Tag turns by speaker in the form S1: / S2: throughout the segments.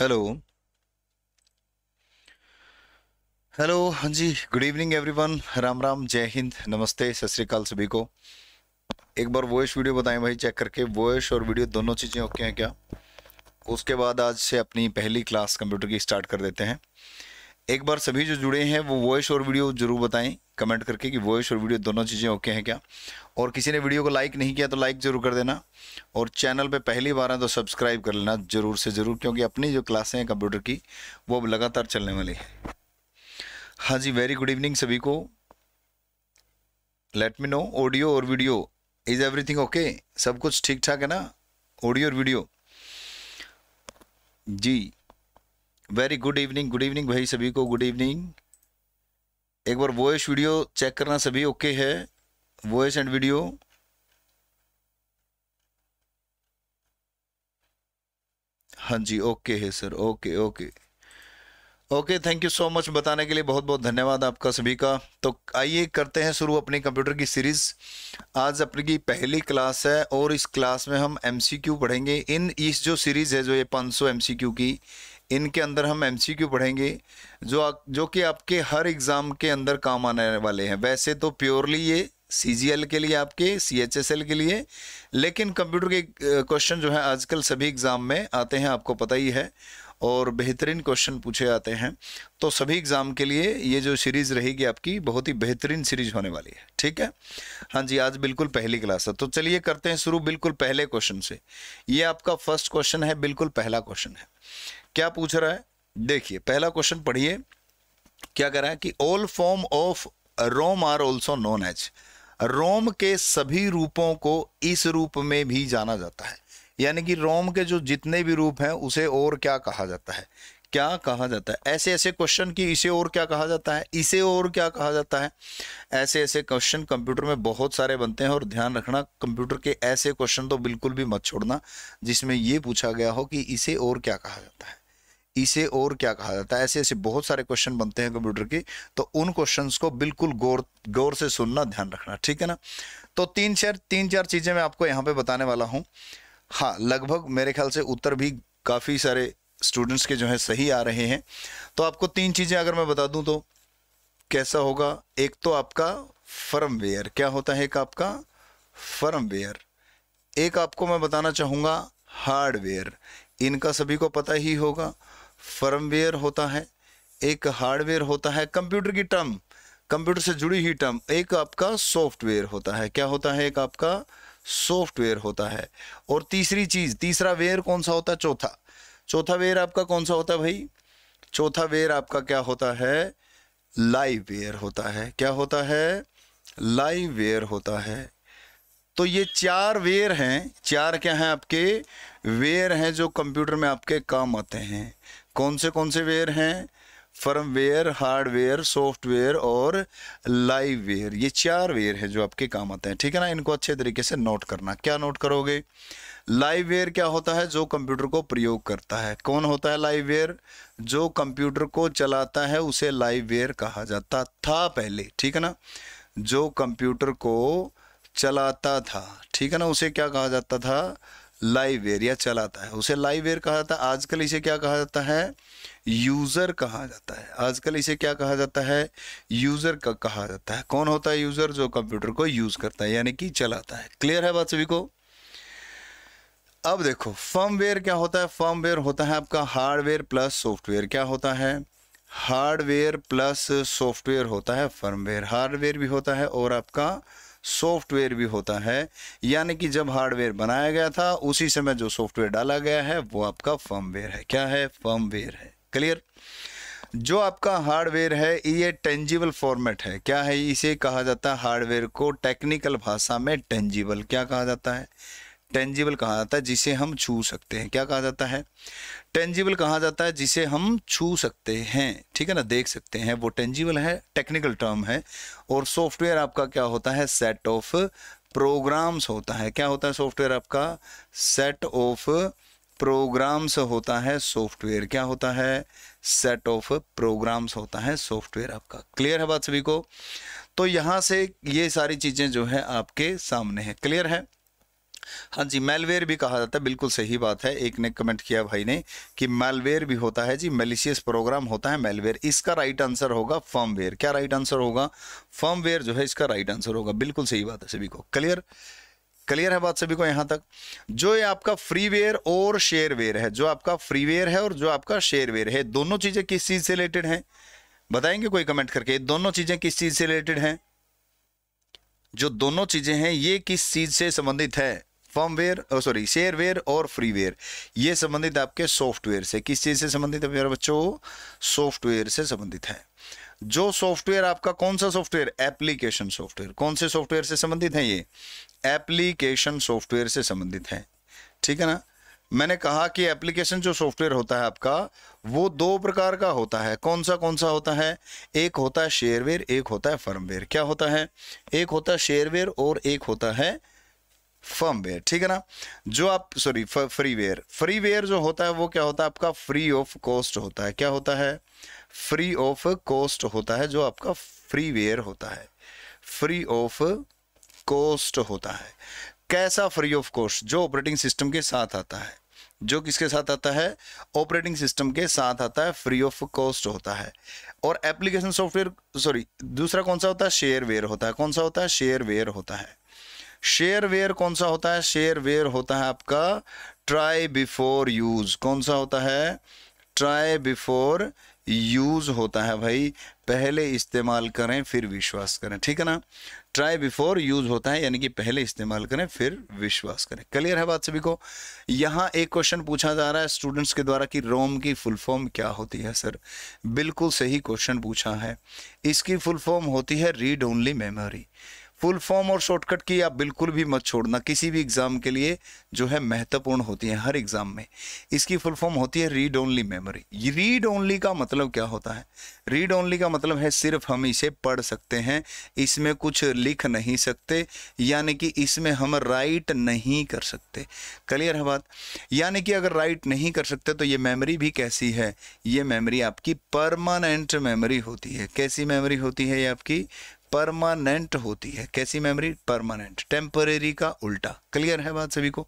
S1: hello hello हाँ जी good evening everyone Ram Ram जय हिंद नमस्ते सत श्रीकाल सभी को एक बार वॉइस वीडियो बताएं भाई चेक करके वॉइस और वीडियो दोनों चीज़ें ओके हैं क्या उसके बाद आज से अपनी पहली क्लास कंप्यूटर की स्टार्ट कर देते हैं एक बार सभी जो जुड़े हैं वो वॉइस और वीडियो ज़रूर बताएं कमेंट करके कि वॉइस और वीडियो दोनों चीज़ें ओके हैं क्या और किसी ने वीडियो को लाइक नहीं किया तो लाइक ज़रूर कर देना और चैनल पे पहली बार है तो सब्सक्राइब कर लेना ज़रूर से ज़रूर क्योंकि अपनी जो क्लासें हैं कंप्यूटर की वो अब लगातार चलने वाली है हाँ जी वेरी गुड इवनिंग सभी को लेट मी नो ऑडियो और वीडियो इज़ एवरीथिंग ओके सब कुछ ठीक ठाक है ना ऑडियो और वीडियो जी very good evening good evening भाई सभी को गुड इवनिंग एक बार वॉइस वीडियो चेक करना सभी ओके है वॉइस एंड वीडियो हाँ जी ओके है sir okay okay okay thank you so much बताने के लिए बहुत बहुत धन्यवाद आपका सभी का तो आइए करते हैं शुरू अपनी कंप्यूटर की सीरीज़ आज अपनी की पहली क्लास है और इस क्लास में हम एमसीक्यू पढ़ेंगे इन इस जो सीरीज़ है जो ये 500 एमसीक्यू की इनके अंदर हम एमसीक्यू पढ़ेंगे जो जो कि आपके हर एग्ज़ाम के अंदर काम आने वाले हैं वैसे तो प्योरली ये सी के लिए आपके सी के लिए लेकिन कंप्यूटर के क्वेश्चन जो है आजकल सभी एग्ज़ाम में आते हैं आपको पता ही है और बेहतरीन क्वेश्चन पूछे आते हैं तो सभी एग्ज़ाम के लिए ये जो सीरीज़ रहेगी आपकी बहुत ही बेहतरीन सीरीज़ होने वाली है ठीक है हाँ जी आज बिल्कुल पहली क्लास है तो चलिए करते हैं शुरू बिल्कुल पहले क्वेश्चन से ये आपका फर्स्ट क्वेश्चन है बिल्कुल पहला क्वेश्चन है क्या पूछ रहा है देखिए पहला क्वेश्चन पढ़िए क्या कह रहा है कि all form of ROM are also known as ROM के सभी रूपों को इस रूप में भी जाना जाता है यानी कि रोम के जो जितने भी रूप हैं उसे और क्या कहा जाता है क्या कहा जाता है ऐसे ऐसे क्वेश्चन की इसे और क्या कहा जाता है इसे और क्या कहा जाता है ऐसे ऐसे क्वेश्चन कंप्यूटर में बहुत सारे बनते हैं और ध्यान रखना कंप्यूटर के ऐसे क्वेश्चन तो बिल्कुल भी मत छोड़ना जिसमें ये पूछा गया हो कि इसे और क्या कहा जाता है इसे और क्या कहा जाता है ऐसे ऐसे बहुत सारे क्वेश्चन बनते हैं कंप्यूटर के तो उन क्वेश्चन को बिल्कुल गौर गौर से सुनना ध्यान रखना ठीक है ना तो तीन चार तीन चार चीज़ें मैं आपको यहाँ पे बताने वाला हूँ हाँ लगभग मेरे ख्याल से उत्तर भी काफ़ी सारे स्टूडेंट्स के जो है सही आ रहे हैं तो आपको तीन चीज़ें अगर मैं बता दूँ तो कैसा होगा एक तो आपका फर्मवेयर क्या होता है एक आपका फर्मवेयर एक आपको मैं बताना चाहूँगा हार्डवेयर इनका सभी को पता ही होगा फर्मवेयर होता है एक हार्डवेयर होता है कंप्यूटर की टर्म कंप्यूटर से जुड़ी ही टर्म एक आपका सॉफ्टवेयर होता है क्या होता है एक आपका सॉफ्टवेयर होता है और तीसरी चीज़ तीसरा वेयर कौन सा होता है चौथा चौथा वेयर आपका कौन सा होता है भाई चौथा वेयर आपका क्या होता है लाइव वेयर होता है क्या होता है लाइव वेयर होता है तो ये चार वेयर हैं चार क्या हैं आपके वेयर हैं जो कंप्यूटर में आपके काम आते हैं कौन से कौन से वेयर हैं फर्मवेयर हार्डवेयर सॉफ्टवेयर और लाइव वेयर ये चार वेयर है जो आपके काम आते हैं ठीक है ना इनको अच्छे तरीके से नोट करना क्या नोट करोगे लाइव वेयर क्या होता है जो कंप्यूटर को प्रयोग करता है कौन होता है लाइव वेयर जो कंप्यूटर को चलाता है उसे लाइव वेयर कहा जाता था पहले ठीक है ना जो कंप्यूटर को चलाता था ठीक है ना उसे क्या कहा जाता था लाइवेयर या चलाता है उसे लाइवेयर कहा जाता है आजकल इसे क्या कहा जाता है यूज़र कहा जाता है आजकल इसे क्या कहा जाता है यूज़र का कहा जाता है कौन होता है यूज़र जो कंप्यूटर को यूज़ करता है यानी कि चलाता है क्लियर है बात सभी को अब देखो फर्मवेयर क्या होता है फर्मवेयर होता है आपका हार्डवेयर प्लस सॉफ्टवेयर क्या होता है हार्डवेयर प्लस सॉफ्टवेयर होता है फर्मवेयर हार्डवेयर भी होता है और आपका सॉफ्टवेयर भी होता है यानी कि जब हार्डवेयर बनाया गया था उसी समय जो सॉफ्टवेयर डाला गया है वो आपका फर्मवेयर है क्या है फर्मवेयर है क्लियर जो आपका हार्डवेयर है ये टेंजिबल फॉर्मेट है क्या है इसे कहा जाता है हार्डवेयर को टेक्निकल भाषा में टेंजिबल क्या कहा जाता है टेंजिबल कहा जाता है जिसे हम छू सकते हैं क्या कहा जाता है टेंजिबल कहा जाता है जिसे हम छू सकते हैं ठीक है ना देख सकते हैं वो टेंजिबल है टेक्निकल टर्म है और सॉफ्टवेयर आपका क्या होता है सेट ऑफ प्रोग्राम्स होता है क्या होता है सॉफ्टवेयर आपका सेट ऑफ प्रोग्राम्स होता है सॉफ्टवेयर क्या होता है सेट ऑफ प्रोग्राम्स होता है सॉफ्टवेयर आपका क्लियर है बात सभी को तो यहां से ये सारी चीज़ें जो है आपके सामने है क्लियर है हाँ जी मेलवेयर भी कहा जाता है बिल्कुल सही बात है एक ने कमेंट किया भाई ने कि मेलवेयर भी होता है जी मेलिशियस प्रोग्राम होता है मेलवेयर इसका राइट आंसर होगा फर्मवेयर क्या राइट आंसर होगा फर्मवेयर जो है इसका राइट आंसर होगा बिल्कुल सही बात है सभी को क्लियर क्लियर है बात सभी को यहाँ तक जो ये आपका फ्रीवेयर और शेयरवेयर है जो आपका फ्रीवेयर है और जो आपका शेयरवेयर है दोनों चीज़ें किस चीज़ से रिलेटेड है बताएंगे कोई कमेंट करके दोनों चीज़ें किस चीज़ से रिलेटेड है जो दोनों चीज़ें हैं ये किस चीज़ से संबंधित है फर्मवेयर सॉरी शेयरवेयर और फ्रीवेयर ये संबंधित आपके सॉफ्टवेयर से किस चीज़ से संबंधित है मेरे बच्चों सॉफ्टवेयर से संबंधित है जो सॉफ्टवेयर आपका कौन सा सॉफ्टवेयर एप्लीकेशन सॉफ्टवेयर कौन से सॉफ्टवेयर से संबंधित है ये एप्लीकेशन सॉफ्टवेयर से संबंधित है ठीक है ना मैंने कहा कि एप्लीकेशन जो सॉफ्टवेयर होता है आपका वो दो प्रकार का होता है कौन सा कौन सा होता है एक होता है शेयरवेयर एक होता है फर्मवेयर क्या होता है एक होता है शेयरवेयर और एक होता है फर्मवेयर ठीक है ना जो आप सॉरी फ्रीवेयर फ्रीवेयर जो होता है वो क्या होता है आपका फ्री ऑफ कॉस्ट होता है क्या होता है फ्री ऑफ कॉस्ट होता है जो आपका फ्रीवेयर होता है फ्री ऑफ कॉस्ट होता है कैसा फ्री ऑफ कॉस्ट जो ऑपरेटिंग सिस्टम के साथ आता है जो किसके साथ आता है ऑपरेटिंग सिस्टम के साथ आता है फ्री ऑफ कॉस्ट होता है और एप्लीकेशन सॉफ्टवेयर सॉरी दूसरा कौन सा होता है शेयरवेयर होता है कौन सा होता है शेयरवेयर होता है शेयर वेयर कौन सा होता है शेयर वेयर होता है आपका ट्राई बिफोर यूज कौन सा होता है ट्राई बिफोर यूज होता है भाई पहले इस्तेमाल करें फिर विश्वास करें ठीक है ना ट्राई बिफोर यूज होता है यानी कि पहले इस्तेमाल करें फिर विश्वास करें क्लियर है बात सभी को यहाँ एक क्वेश्चन पूछा जा रहा है स्टूडेंट्स के द्वारा कि रोम की फुल फॉर्म क्या होती है सर बिल्कुल सही क्वेश्चन पूछा है इसकी फुल फॉर्म होती है read only memory full form और शॉर्टकट की आप बिल्कुल भी मत छोड़ना किसी भी एग्ज़ाम के लिए जो है महत्वपूर्ण होती है हर एग्ज़ाम में इसकी फुल फॉर्म होती है read only memory read only का मतलब क्या होता है रीड ओनली का मतलब है सिर्फ हम इसे पढ़ सकते हैं इसमें कुछ लिख नहीं सकते यानी कि इसमें हम राइट नहीं कर सकते क्लियर है बात यानी कि अगर राइट नहीं कर सकते तो ये मेमोरी भी कैसी है ये मेमोरी आपकी परमानेंट मेमोरी होती है कैसी मेमोरी होती है ये आपकी परमानेंट होती है कैसी मेमोरी परमानेंट टेम्परेरी का उल्टा क्लियर है बात सभी को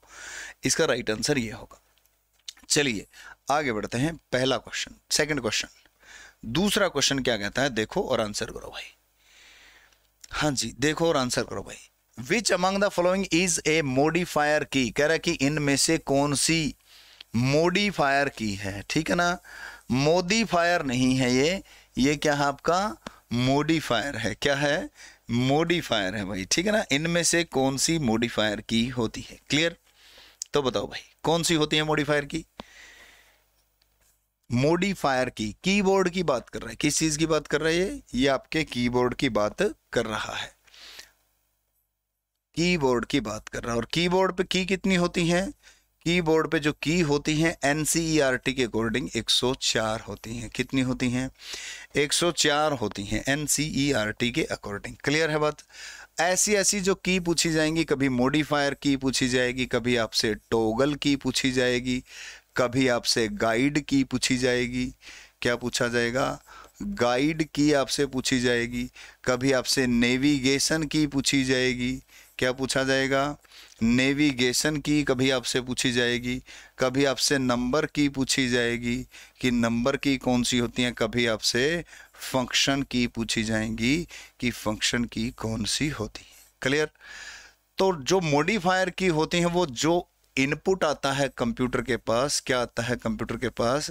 S1: इसका राइट right आंसर ये होगा चलिए आगे बढ़ते हैं पहला क्वेश्चन सेकंड क्वेश्चन दूसरा क्वेश्चन क्या कहता है देखो और आंसर करो भाई हाँ जी देखो और आंसर करो भाई which among the following is a modifier की कह रहा कि इनमें से कौन सी मोडिफायर की है ठीक है ना मोडिफायर नहीं है ये ये क्या है आपका मोडिफायर है क्या है मोडिफायर है भाई ठीक है ना इनमें से कौन सी मोडिफायर की होती है क्लियर तो बताओ भाई कौन सी होती है मोडिफायर की मोडिफायर की कीबोर्ड की बात कर रहा है किस चीज की बात कर रहा है ये आपके कीबोर्ड की बात कर रहा है कीबोर्ड की बात कर रहा है और कीबोर्ड पे की कितनी होती है कीबोर्ड पे जो की होती हैं N C E R T के अकॉर्डिंग 104 होती हैं कितनी होती हैं 104 होती हैं N C E R T के अकॉर्डिंग क्लियर है बात ऐसी ऐसी जो की पूछी जाएंगी कभी मोडिफायर की पूछी जाएगी कभी आपसे टोगल की पूछी जाएगी कभी आपसे गाइड की पूछी जाएगी क्या पूछा जाएगा गाइड की आपसे पूछी जाएगी कभी आपसे नेविगेशन की पूछी जाएगी क्या पूछा जाएगा नेविगेशन की कभी आपसे पूछी जाएगी कभी आपसे नंबर की पूछी जाएगी कि नंबर की कौन सी होती हैं कभी आपसे फंक्शन की पूछी जाएंगी कि फंक्शन की कौन सी होती है क्लियर तो जो मॉडिफायर की होती हैं वो जो इनपुट आता है कंप्यूटर के पास क्या आता है कंप्यूटर के पास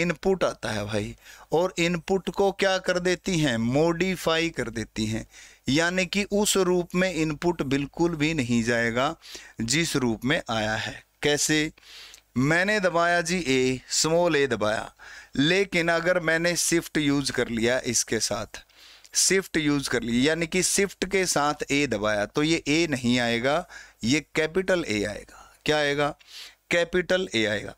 S1: इनपुट आता है भाई और इनपुट को क्या कर देती हैं मॉडिफाई कर देती हैं यानी कि उस रूप में इनपुट बिल्कुल भी नहीं जाएगा जिस रूप में आया है कैसे मैंने दबाया जी ए स्मॉल ए दबाया लेकिन अगर मैंने शिफ्ट यूज कर लिया इसके साथ शिफ्ट यूज कर लिया यानी कि शिफ्ट के साथ ए दबाया तो ये ए नहीं आएगा ये कैपिटल ए आएगा क्या आएगा कैपिटल ए आएगा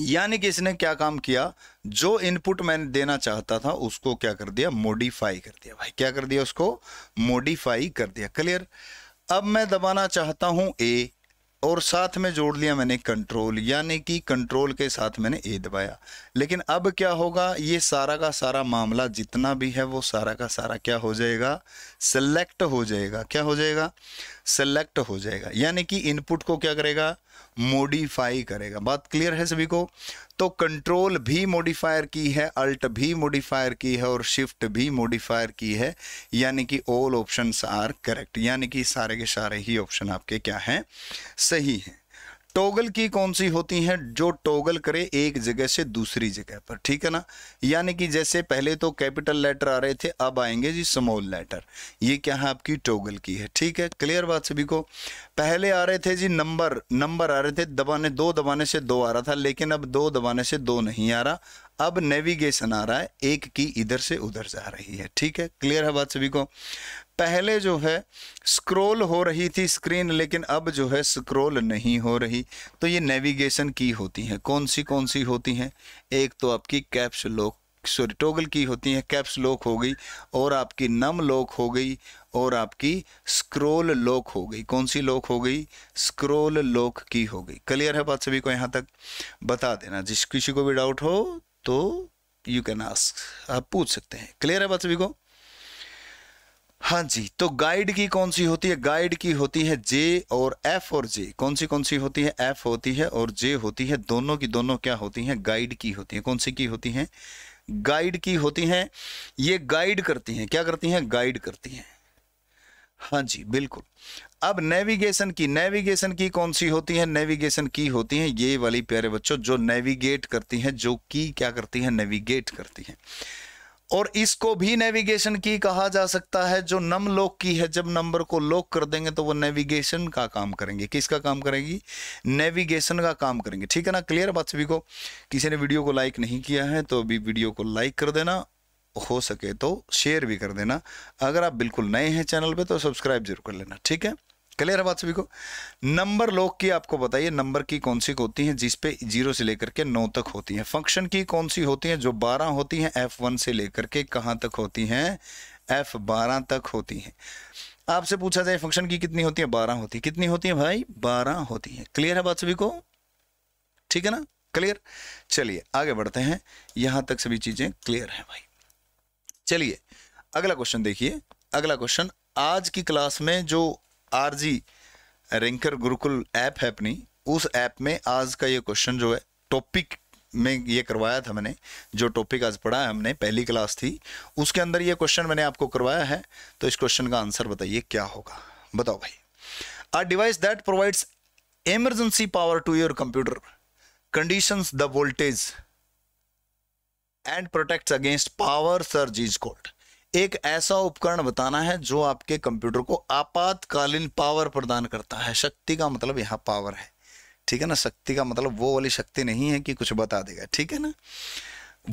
S1: यानी कि इसने क्या काम किया जो इनपुट मैंने देना चाहता था उसको क्या कर दिया मॉडिफाई कर दिया भाई क्या कर दिया उसको मॉडिफाई कर दिया क्लियर अब मैं दबाना चाहता हूं ए और साथ में जोड़ लिया मैंने कंट्रोल यानी कि कंट्रोल के साथ मैंने ए दबाया लेकिन अब क्या होगा ये सारा का सारा मामला जितना भी है वो सारा का सारा क्या हो जाएगा सेलेक्ट हो जाएगा क्या हो जाएगा सेलेक्ट हो जाएगा यानी कि इनपुट को क्या करेगा मोडिफाई करेगा बात क्लियर है सभी को तो कंट्रोल भी मोडिफायर की है अल्ट भी मोडिफायर की है और शिफ्ट भी मोडिफायर की है यानी कि ऑल ऑप्शंस आर करेक्ट यानी कि सारे के सारे ही ऑप्शन आपके क्या हैं सही हैं टोगल की कौन सी होती हैं जो टोगल करे एक जगह से दूसरी जगह पर ठीक है ना यानी कि जैसे पहले तो कैपिटल लेटर आ रहे थे अब आएंगे जी स्मॉल लेटर ये क्या है आपकी टोगल की है ठीक है क्लियर बात सभी को पहले आ रहे थे जी नंबर नंबर आ रहे थे दबाने दो दबाने से दो आ रहा था लेकिन अब दो दबाने से दो नहीं आ रहा अब नेविगेशन आ रहा है एक की इधर से उधर जा रही है ठीक है क्लियर है बात सभी को पहले जो है स्क्रॉल हो रही थी स्क्रीन लेकिन अब जो है स्क्रॉल नहीं हो रही तो ये नेविगेशन की होती हैं कौन सी कौन सी होती हैं एक तो आपकी कैप्स लॉक सॉरी टोगल की होती हैं कैप्स लॉक हो गई और आपकी नम लॉक हो गई और आपकी स्क्रॉल लॉक हो गई कौन सी लॉक हो गई स्क्रॉल लॉक की हो गई क्लियर है बात सभी को यहाँ तक बता देना जिस किसी को भी डाउट हो तो यू कैन आस्क आप पूछ सकते हैं क्लियर है बात सभी को हाँ जी तो गाइड की कौन सी होती है गाइड की होती है जे और एफ और जे कौन सी कौन सी होती है एफ होती है और जे होती है दोनों की दोनों क्या होती हैं गाइड की होती है कौन सी की होती हैं गाइड की होती हैं ये गाइड करती हैं क्या करती हैं गाइड करती हैं हाँ जी बिल्कुल अब नेविगेशन की नेविगेशन की कौन सी होती है नेविगेशन की होती है ये वाली प्यारे बच्चों जो नेविगेट करती हैं जो की क्या करती हैं नेविगेट करती हैं और इसको भी नेविगेशन की कहा जा सकता है जो नम लॉक की है जब नंबर को लॉक कर देंगे तो वो नेविगेशन का काम करेंगे किसका काम करेंगी नेविगेशन का काम करेंगे ठीक है ना क्लियर बात सभी को किसी ने वीडियो को लाइक नहीं किया है तो अभी वीडियो को लाइक कर देना हो सके तो शेयर भी कर देना अगर आप बिल्कुल नए हैं चैनल पे तो सब्सक्राइब जरूर कर लेना ठीक है क्लियर है बात सभी को नंबर लॉक की आपको बताइए नंबर की कौन सी होती है जिसपे जीरो से लेकर के नौ तक होती है फंक्शन की कौन सी होती है जो बारह होती है एफ वन से लेकर के कहाँ तक होती हैं एफ बारह तक होती है आपसे पूछा जाए फंक्शन की कितनी होती है बारह होती है कितनी होती है भाई बारह होती है क्लियर है बात सभी को ठीक है ना क्लियर चलिए आगे बढ़ते हैं यहां तक सभी चीजें क्लियर है भाई चलिए अगला क्वेश्चन देखिए अगला क्वेश्चन आज की क्लास में जो आरजी रेंकर गुरुकुल ऐप है अपनी उस ऐप में आज का ये क्वेश्चन जो है टॉपिक में ये करवाया था मैंने जो टॉपिक आज पढ़ा है हमने पहली क्लास थी उसके अंदर ये क्वेश्चन मैंने आपको करवाया है तो इस क्वेश्चन का आंसर बताइए क्या होगा बताओ भाई a device that provides emergency power to your computer conditions the voltage and protect against power surge is called एक ऐसा उपकरण बताना है जो आपके कंप्यूटर को आपातकालीन पावर प्रदान करता है शक्ति का मतलब यहाँ पावर है ठीक है ना शक्ति का मतलब वो वाली शक्ति नहीं है कि कुछ बता देगा ठीक है ना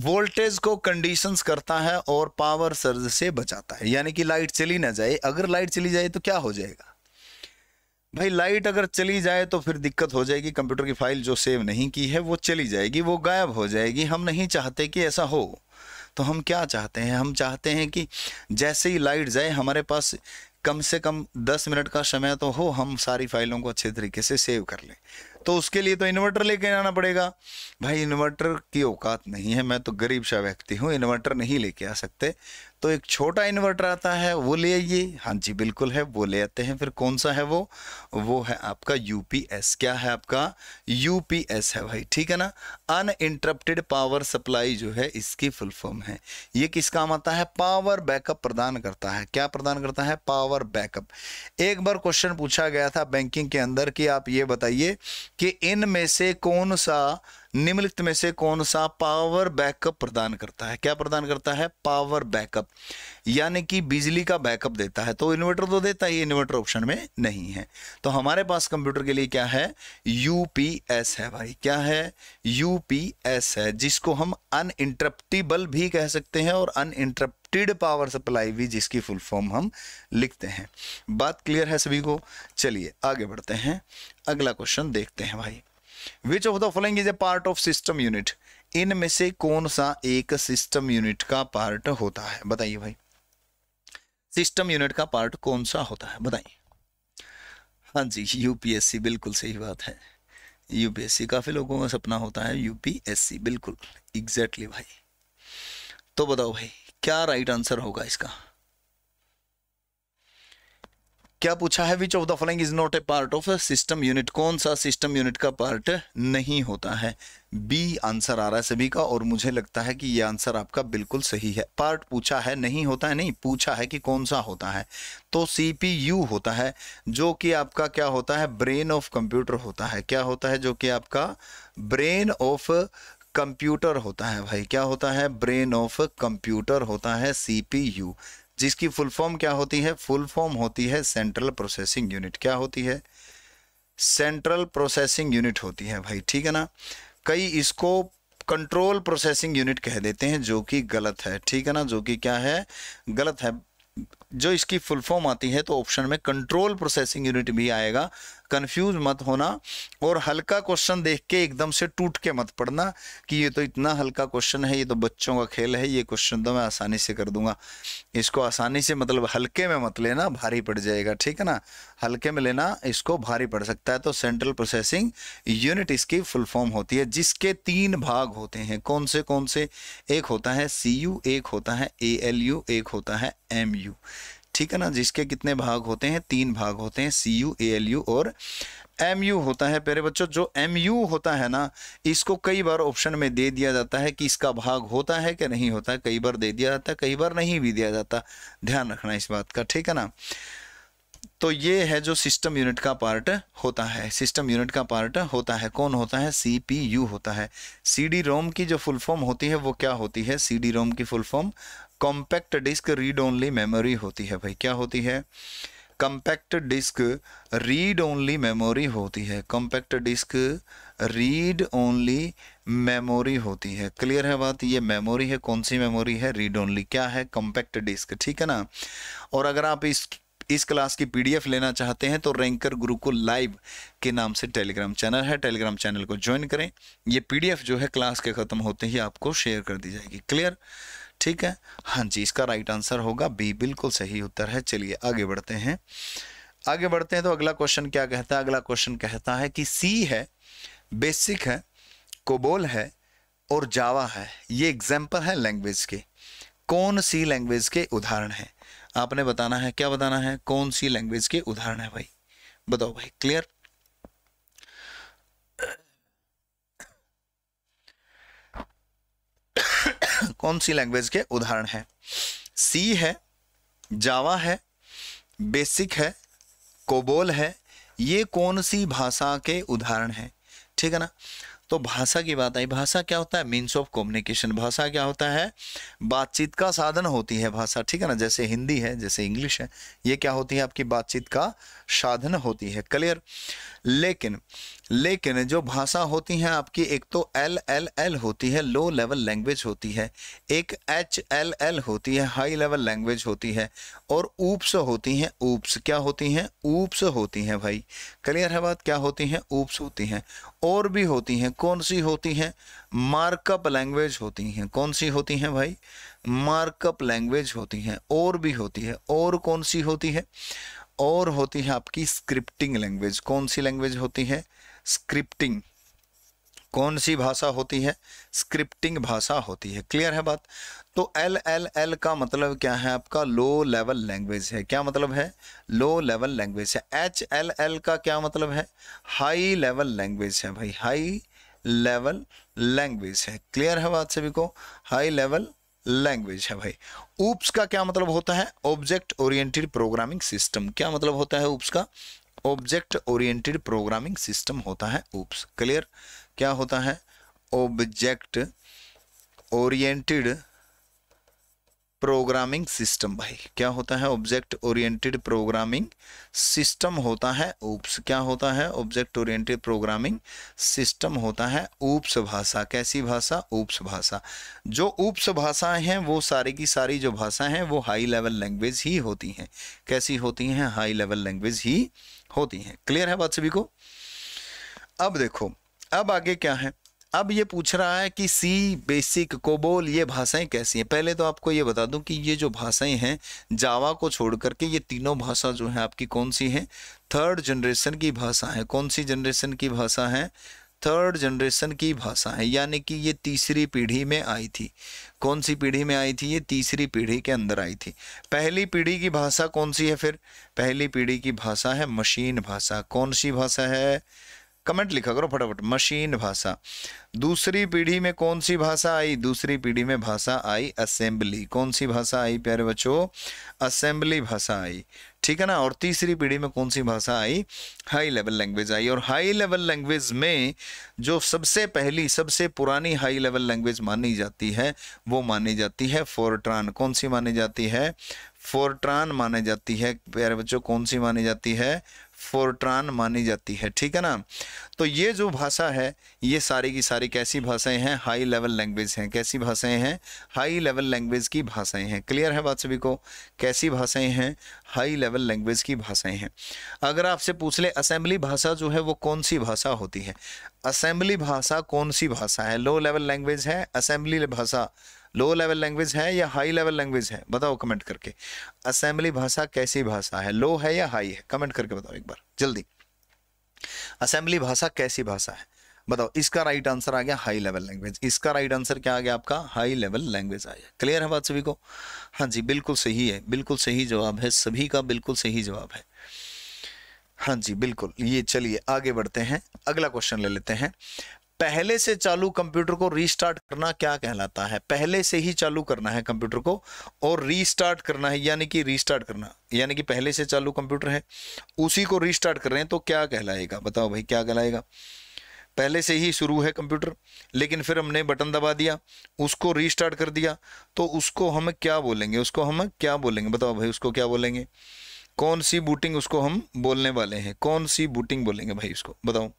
S1: वोल्टेज को कंडीशंस करता है और पावर सर्ज से बचाता है यानी कि लाइट चली ना जाए अगर लाइट चली जाए तो क्या हो जाएगा भाई लाइट अगर चली जाए तो फिर दिक्कत हो जाएगी कंप्यूटर की फाइल जो सेव नहीं की है वो चली जाएगी वो गायब हो जाएगी हम नहीं चाहते कि ऐसा हो तो हम क्या चाहते हैं हम चाहते हैं कि जैसे ही लाइट जाए हमारे पास कम से कम दस मिनट का समय तो हो हम सारी फाइलों को अच्छे तरीके से सेव कर लें तो उसके लिए तो इन्वर्टर लेके आना पड़ेगा भाई इन्वर्टर की औकात नहीं है मैं तो गरीब सा व्यक्ति हूँ इन्वर्टर नहीं लेके आ सकते तो एक छोटा इन्वर्टर आता है वो ले आइए हाँ जी बिल्कुल है वो ले आते हैं फिर कौन सा है वो वो है आपका यूपीएस क्या है आपका यूपीएस है भाई ठीक है ना इंटरप्टेड पावर सप्लाई जो है इसकी फुल फॉर्म है ये किस काम आता है पावर बैकअप प्रदान करता है क्या प्रदान करता है पावर बैकअप एक बार क्वेश्चन पूछा गया था बैंकिंग के अंदर कि आप ये बताइए कि इनमें से कौन सा निम्नलिखित में से कौन सा पावर बैकअप प्रदान करता है क्या प्रदान करता है पावर बैकअप यानी कि बिजली का बैकअप देता है तो इन्वर्टर तो देता ही इन्वर्टर ऑप्शन में नहीं है तो हमारे पास कंप्यूटर के लिए क्या है यूपीएस है भाई क्या है यूपीएस है जिसको हम इंटरप्टिबल भी कह सकते हैं और अन इंटरप्टिड पावर सप्लाई भी जिसकी फुल फॉर्म हम लिखते हैं बात क्लियर है सभी को चलिए आगे बढ़ते हैं अगला क्वेश्चन देखते हैं भाई which of the following is a part of system unit इनमें से कौन सा एक सिस्टम यूनिट का पार्ट होता है बताइए भाई सिस्टम यूनिट का पार्ट कौन सा होता है बताइए हाँ जी यूपीएससी बिल्कुल सही बात है यूपीएससी काफ़ी लोगों का सपना होता है यूपीएससी बिल्कुल एग्जैक्टली exactly भाई तो बताओ भाई क्या राइट आंसर होगा इसका क्या पूछा है which of the following is not a part of a system unit कौन सा सिस्टम यूनिट का पार्ट नहीं होता है बी आंसर आ रहा है सभी का और मुझे लगता है कि ये आंसर आपका बिल्कुल सही है पार्ट पूछा है नहीं होता है नहीं पूछा है कि कौन सा होता है तो सी होता है जो कि आपका क्या होता है ब्रेन ऑफ कंप्यूटर होता है क्या होता है जो कि आपका ब्रेन ऑफ कंप्यूटर होता है भाई क्या होता है ब्रेन ऑफ कंप्यूटर होता है सी जिसकी फुल फॉर्म क्या होती है फुल फॉर्म होती है सेंट्रल प्रोसेसिंग यूनिट क्या होती है सेंट्रल प्रोसेसिंग यूनिट होती है भाई ठीक है ना कई इसको कंट्रोल प्रोसेसिंग यूनिट कह देते हैं जो कि गलत है ठीक है ना जो कि क्या है गलत है जो इसकी फुल फॉर्म आती है तो ऑप्शन में कंट्रोल प्रोसेसिंग यूनिट भी आएगा कंफ्यूज मत होना और हल्का क्वेश्चन देख के एकदम से टूट के मत पड़ना कि ये तो इतना हल्का क्वेश्चन है ये तो बच्चों का खेल है ये क्वेश्चन तो मैं आसानी से कर दूंगा इसको आसानी से मतलब हल्के में मत लेना भारी पड़ जाएगा ठीक है ना हल्के में लेना इसको भारी पड़ सकता है तो सेंट्रल प्रोसेसिंग यूनिट इसकी फुल फॉर्म होती है जिसके तीन भाग होते हैं कौन से कौन से एक होता है सी यू एक होता है ए एल यू एक होता है एम यू ठीक है ना जिसके कितने भाग होते हैं तीन भाग होते हैं C U A L U और एम यू होता है प्यारे बच्चों जो एम यू होता है ना इसको कई बार ऑप्शन में दे दिया जाता है कि इसका भाग होता है कि नहीं होता है कई बार दे दिया जाता है कई बार नहीं भी दिया जाता ध्यान रखना इस बात का ठीक है ना तो ये है जो सिस्टम यूनिट का पार्ट होता है सिस्टम यूनिट का पार्ट होता है कौन होता है सी पी यू होता है सी डी रोम की जो फुल फॉर्म होती है वो क्या होती है सी डी रोम की full form compact disc read only memory होती है भाई क्या होती है compact disc read only memory होती है compact disc read only memory होती है क्लियर है बात ये मेमोरी है कौन सी मेमोरी है रीड ओनली क्या है कॉम्पैक्ट डिस्क ठीक है ना और अगर आप इस इस क्लास की पीडीएफ लेना चाहते हैं तो रैंकर को लाइव के नाम से टेलीग्राम चैनल है टेलीग्राम चैनल को ज्वाइन करें ये पीडीएफ जो है क्लास के ख़त्म होते ही आपको शेयर कर दी जाएगी क्लियर ठीक है हाँ जी इसका राइट आंसर होगा बी बिल्कुल सही उत्तर है चलिए आगे बढ़ते हैं आगे बढ़ते हैं तो अगला क्वेश्चन क्या कहता है अगला क्वेश्चन कहता है कि सी है बेसिक है कोबोल है और जावा है ये एग्जाम्पल है लैंग्वेज के कौन सी लैंग्वेज के उदाहरण है आपने बताना है क्या बताना है कौन सी लैंग्वेज के उदाहरण है भाई बताओ भाई क्लियर कौन सी लैंग्वेज के उदाहरण हैं सी है जावा है बेसिक है कोबोल है ये कौन सी भाषा के उदाहरण हैं ठीक है ना तो भाषा की बात आई भाषा क्या होता है मीन्स ऑफ कम्युनिकेशन भाषा क्या होता है बातचीत का साधन होती है भाषा ठीक है ना जैसे हिंदी है जैसे इंग्लिश है ये क्या होती है आपकी बातचीत का साधन होती है क्लियर लेकिन लेकिन जो भाषा होती हैं आपकी एक तो एल एल एल होती है लो लेवल लैंग्वेज होती है एक एच एल एल होती है हाई लेवल लैंग्वेज होती है और ऊप्स होती हैं ऊप्स क्या होती हैं ऊप्स होती हैं भाई क्लियर है बात क्या होती हैं ऊप्स होती हैं और भी होती हैं कौन सी होती हैं मार्कअप लैंग्वेज होती हैं कौन सी होती हैं भाई मार्कअप लैंग्वेज होती हैं और भी होती है और कौन सी होती है और होती है आपकी स्क्रिप्टिंग लैंग्वेज कौन सी लैंग्वेज होती है स्क्रिप्टिंग कौन सी भाषा होती है स्क्रिप्टिंग भाषा होती है क्लियर है बात तो एल एल एल का मतलब क्या है आपका लो लेवल लैंग्वेज है क्या मतलब है लो लेवल लैंग्वेज है एच एल एल का क्या मतलब है हाई लेवल लैंग्वेज है भाई हाई लेवल लैंग्वेज है क्लियर है बात सभी को हाई लेवल लैंग्वेज है भाई ऊप्स का क्या मतलब होता है ऑब्जेक्ट ओरिएंटेड प्रोग्रामिंग सिस्टम क्या मतलब होता है ऊप्स का ऑब्जेक्ट ओरिएंटेड प्रोग्रामिंग सिस्टम होता है ऊप्स क्लियर क्या होता है ऑब्जेक्ट ओरिएंटेड प्रोग्रामिंग सिस्टम भाई क्या होता है ऑब्जेक्ट ओरिएंटेड प्रोग्रामिंग सिस्टम होता है ऊप्स क्या होता है ऑब्जेक्ट ओरिएंटेड प्रोग्रामिंग सिस्टम होता है ऊप्स भाषा कैसी भाषा ऊप्स भाषा जो ऊप्स भाषाएं हैं वो सारी की सारी जो भाषा हैं वो हाई लेवल लैंग्वेज ही होती हैं कैसी होती हैं हाई लेवल लैंग्वेज ही होती हैं क्लियर है बात सभी को अब देखो अब आगे क्या है अब ये पूछ रहा है कि सी बेसिक कोबोल ये भाषाएं कैसी हैं पहले तो आपको ये बता दूं कि ये जो भाषाएं हैं जावा को छोड़ करके ये तीनों भाषा जो है आपकी कौन सी हैं थर्ड जनरेशन की भाषा है कौन सी जनरेशन की भाषा है थर्ड जनरेशन की भाषा है यानी कि ये तीसरी पीढ़ी में आई थी कौन सी पीढ़ी में आई थी ये तीसरी पीढ़ी के अंदर आई थी पहली पीढ़ी की भाषा कौन सी है फिर पहली पीढ़ी की भाषा है मशीन भाषा कौन सी भाषा है कमेंट लिखा करो फटाफट मशीन भाषा दूसरी पीढ़ी में कौन सी भाषा आई दूसरी पीढ़ी में भाषा आई असेंबली कौन सी भाषा आई प्यारे बच्चों असेंबली भाषा आई ठीक है ना और तीसरी पीढ़ी में कौन सी भाषा आई हाई लेवल लैंग्वेज आई और हाई लेवल लैंग्वेज में जो सबसे पहली सबसे पुरानी हाई लेवल लैंग्वेज मानी जाती है वो मानी जाती है फोरट्रान कौन सी मानी जाती है फोरट्रान मानी जाती है प्यारे बच्चों कौन सी मानी जाती है फोरट्रान मानी जाती है ठीक है ना तो ये जो भाषा है ये सारी की सारी कैसी भाषाएं हैं हाई लेवल लैंग्वेज हैं कैसी भाषाएं हैं हाई लेवल लैंग्वेज की भाषाएं हैं क्लियर है बात सभी को कैसी भाषाएं हैं हाई लेवल लैंग्वेज की भाषाएं हैं अगर आपसे पूछ ले असेंबली भाषा जो है वो कौन सी भाषा होती है असेंबली भाषा कौन सी भाषा है लो लेवल लैंग्वेज है असेंबली भाषा लो लेवल लैंग्वेज है या हाई लेवल लैंग्वेज है बताओ कमेंट करके असेंबली भाषा कैसी भाषा है लो है या हाई है कमेंट करके बताओ एक बार जल्दी असेंबली भाषा कैसी भाषा है बताओ इसका राइट आंसर आ गया हाई लेवल लैंग्वेज इसका राइट आंसर क्या आ गया आपका हाई लेवल लैंग्वेज आ गया क्लियर है बात सभी को हाँ जी बिल्कुल सही है बिल्कुल सही जवाब है सभी का बिल्कुल सही जवाब है हाँ जी बिल्कुल ये चलिए आगे बढ़ते हैं अगला क्वेश्चन ले लेते हैं पहले से चालू कंप्यूटर को रीस्टार्ट करना क्या कहलाता है पहले से ही चालू करना है कंप्यूटर को और रीस्टार्ट करना है यानी कि रीस्टार्ट करना यानी कि पहले से चालू कंप्यूटर है उसी को रीस्टार्ट कर रहे हैं तो क्या कहलाएगा बताओ भाई क्या कहलाएगा पहले से ही शुरू है कंप्यूटर लेकिन फिर हमने बटन दबा दिया उसको रीस्टार्ट कर दिया तो उसको हम क्या बोलेंगे उसको हम क्या बोलेंगे बताओ भाई उसको क्या बोलेंगे कौन सी बूटिंग उसको हम बोलने वाले हैं कौन सी बूटिंग बोलेंगे भाई उसको बताओ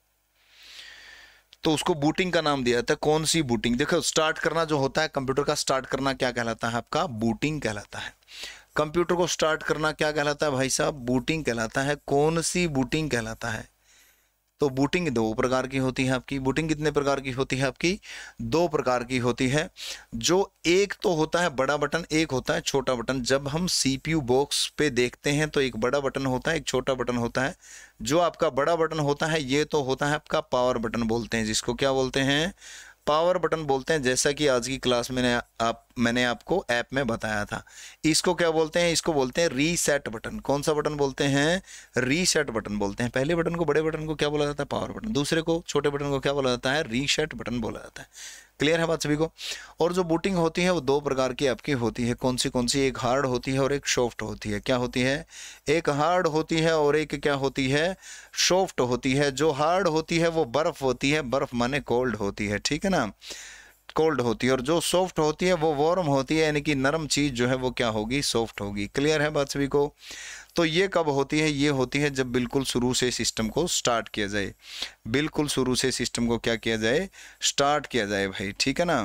S1: तो उसको बूटिंग का नाम दिया था कौन सी बूटिंग देखो स्टार्ट करना जो होता है कंप्यूटर का स्टार्ट करना क्या कहलाता है आपका बूटिंग कहलाता है कंप्यूटर को स्टार्ट करना क्या कहलाता है भाई साहब बूटिंग कहलाता है कौन सी बूटिंग कहलाता है तो बूटिंग दो प्रकार की होती है आपकी बूटिंग कितने प्रकार की होती है आपकी दो प्रकार की होती है जो एक तो होता है बड़ा बटन एक होता है छोटा बटन जब हम सीपीयू बॉक्स पे देखते हैं तो एक बड़ा बटन होता है एक छोटा बटन होता है जो आपका बड़ा बटन होता है ये तो होता है आपका पावर बटन बोलते हैं जिसको क्या बोलते हैं पावर बटन बोलते हैं जैसा कि आज की क्लास में आप मैंने आपको ऐप में बताया था इसको क्या बोलते हैं इसको बोलते हैं रीसेट बटन कौन सा बटन बोलते हैं रीसेट बटन बोलते हैं पहले बटन को बड़े बटन को क्या बोला जाता है पावर बटन दूसरे को छोटे बटन को क्या बोला जाता है रीसेट बटन बोला जाता है क्लियर है बात सभी को और जो बूटिंग होती है वो दो प्रकार की आपकी होती है कौन सी कौन सी एक हार्ड होती है और एक सॉफ्ट होती है क्या होती है एक हार्ड होती है और एक क्या होती है सॉफ्ट होती है जो हार्ड होती है वो बर्फ़ होती है बर्फ़ माने कोल्ड होती है ठीक है ना कोल्ड होती है और जो सॉफ्ट होती है वो वार्म होती है यानी कि नरम चीज़ जो है वो क्या होगी सॉफ्ट होगी क्लियर है बात सभी को तो ये कब होती है ये होती है जब बिल्कुल शुरू से सिस्टम को स्टार्ट किया जाए बिल्कुल शुरू से सिस्टम को क्या किया जाए स्टार्ट किया जाए भाई ठीक है ना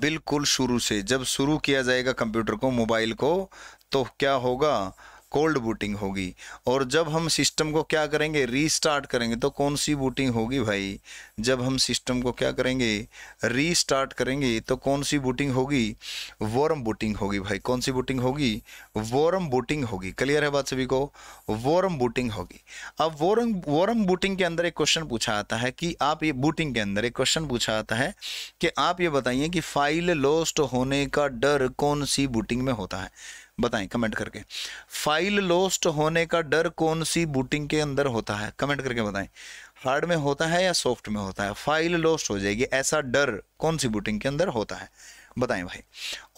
S1: बिल्कुल शुरू से जब शुरू किया जाएगा कंप्यूटर को मोबाइल को तो क्या होगा कोल्ड बूटिंग होगी और जब हम सिस्टम को क्या करेंगे रीस्टार्ट करेंगे तो कौन सी बूटिंग होगी भाई जब हम सिस्टम को क्या करेंगे रीस्टार्ट करेंगे तो कौन सी बूटिंग होगी वॉर्म बूटिंग होगी भाई कौन सी बूटिंग होगी वॉर्म बूटिंग होगी क्लियर है बात सभी को वॉर्म बूटिंग होगी अब वॉर्म वॉर्म बूटिंग के अंदर एक क्वेश्चन पूछा आता है कि आप ये बूटिंग के अंदर एक क्वेश्चन पूछा आता है कि आप ये बताइए कि फाइल लॉस्ट होने का डर कौन सी बूटिंग में होता है बताएं कमेंट करके फाइल लॉस्ट होने का डर कौन सी बूटिंग के अंदर होता है कमेंट करके बताएं हार्ड में होता है या सॉफ्ट में होता है फाइल लॉस्ट हो जाएगी ऐसा डर कौन सी बूटिंग के अंदर होता है बताएं भाई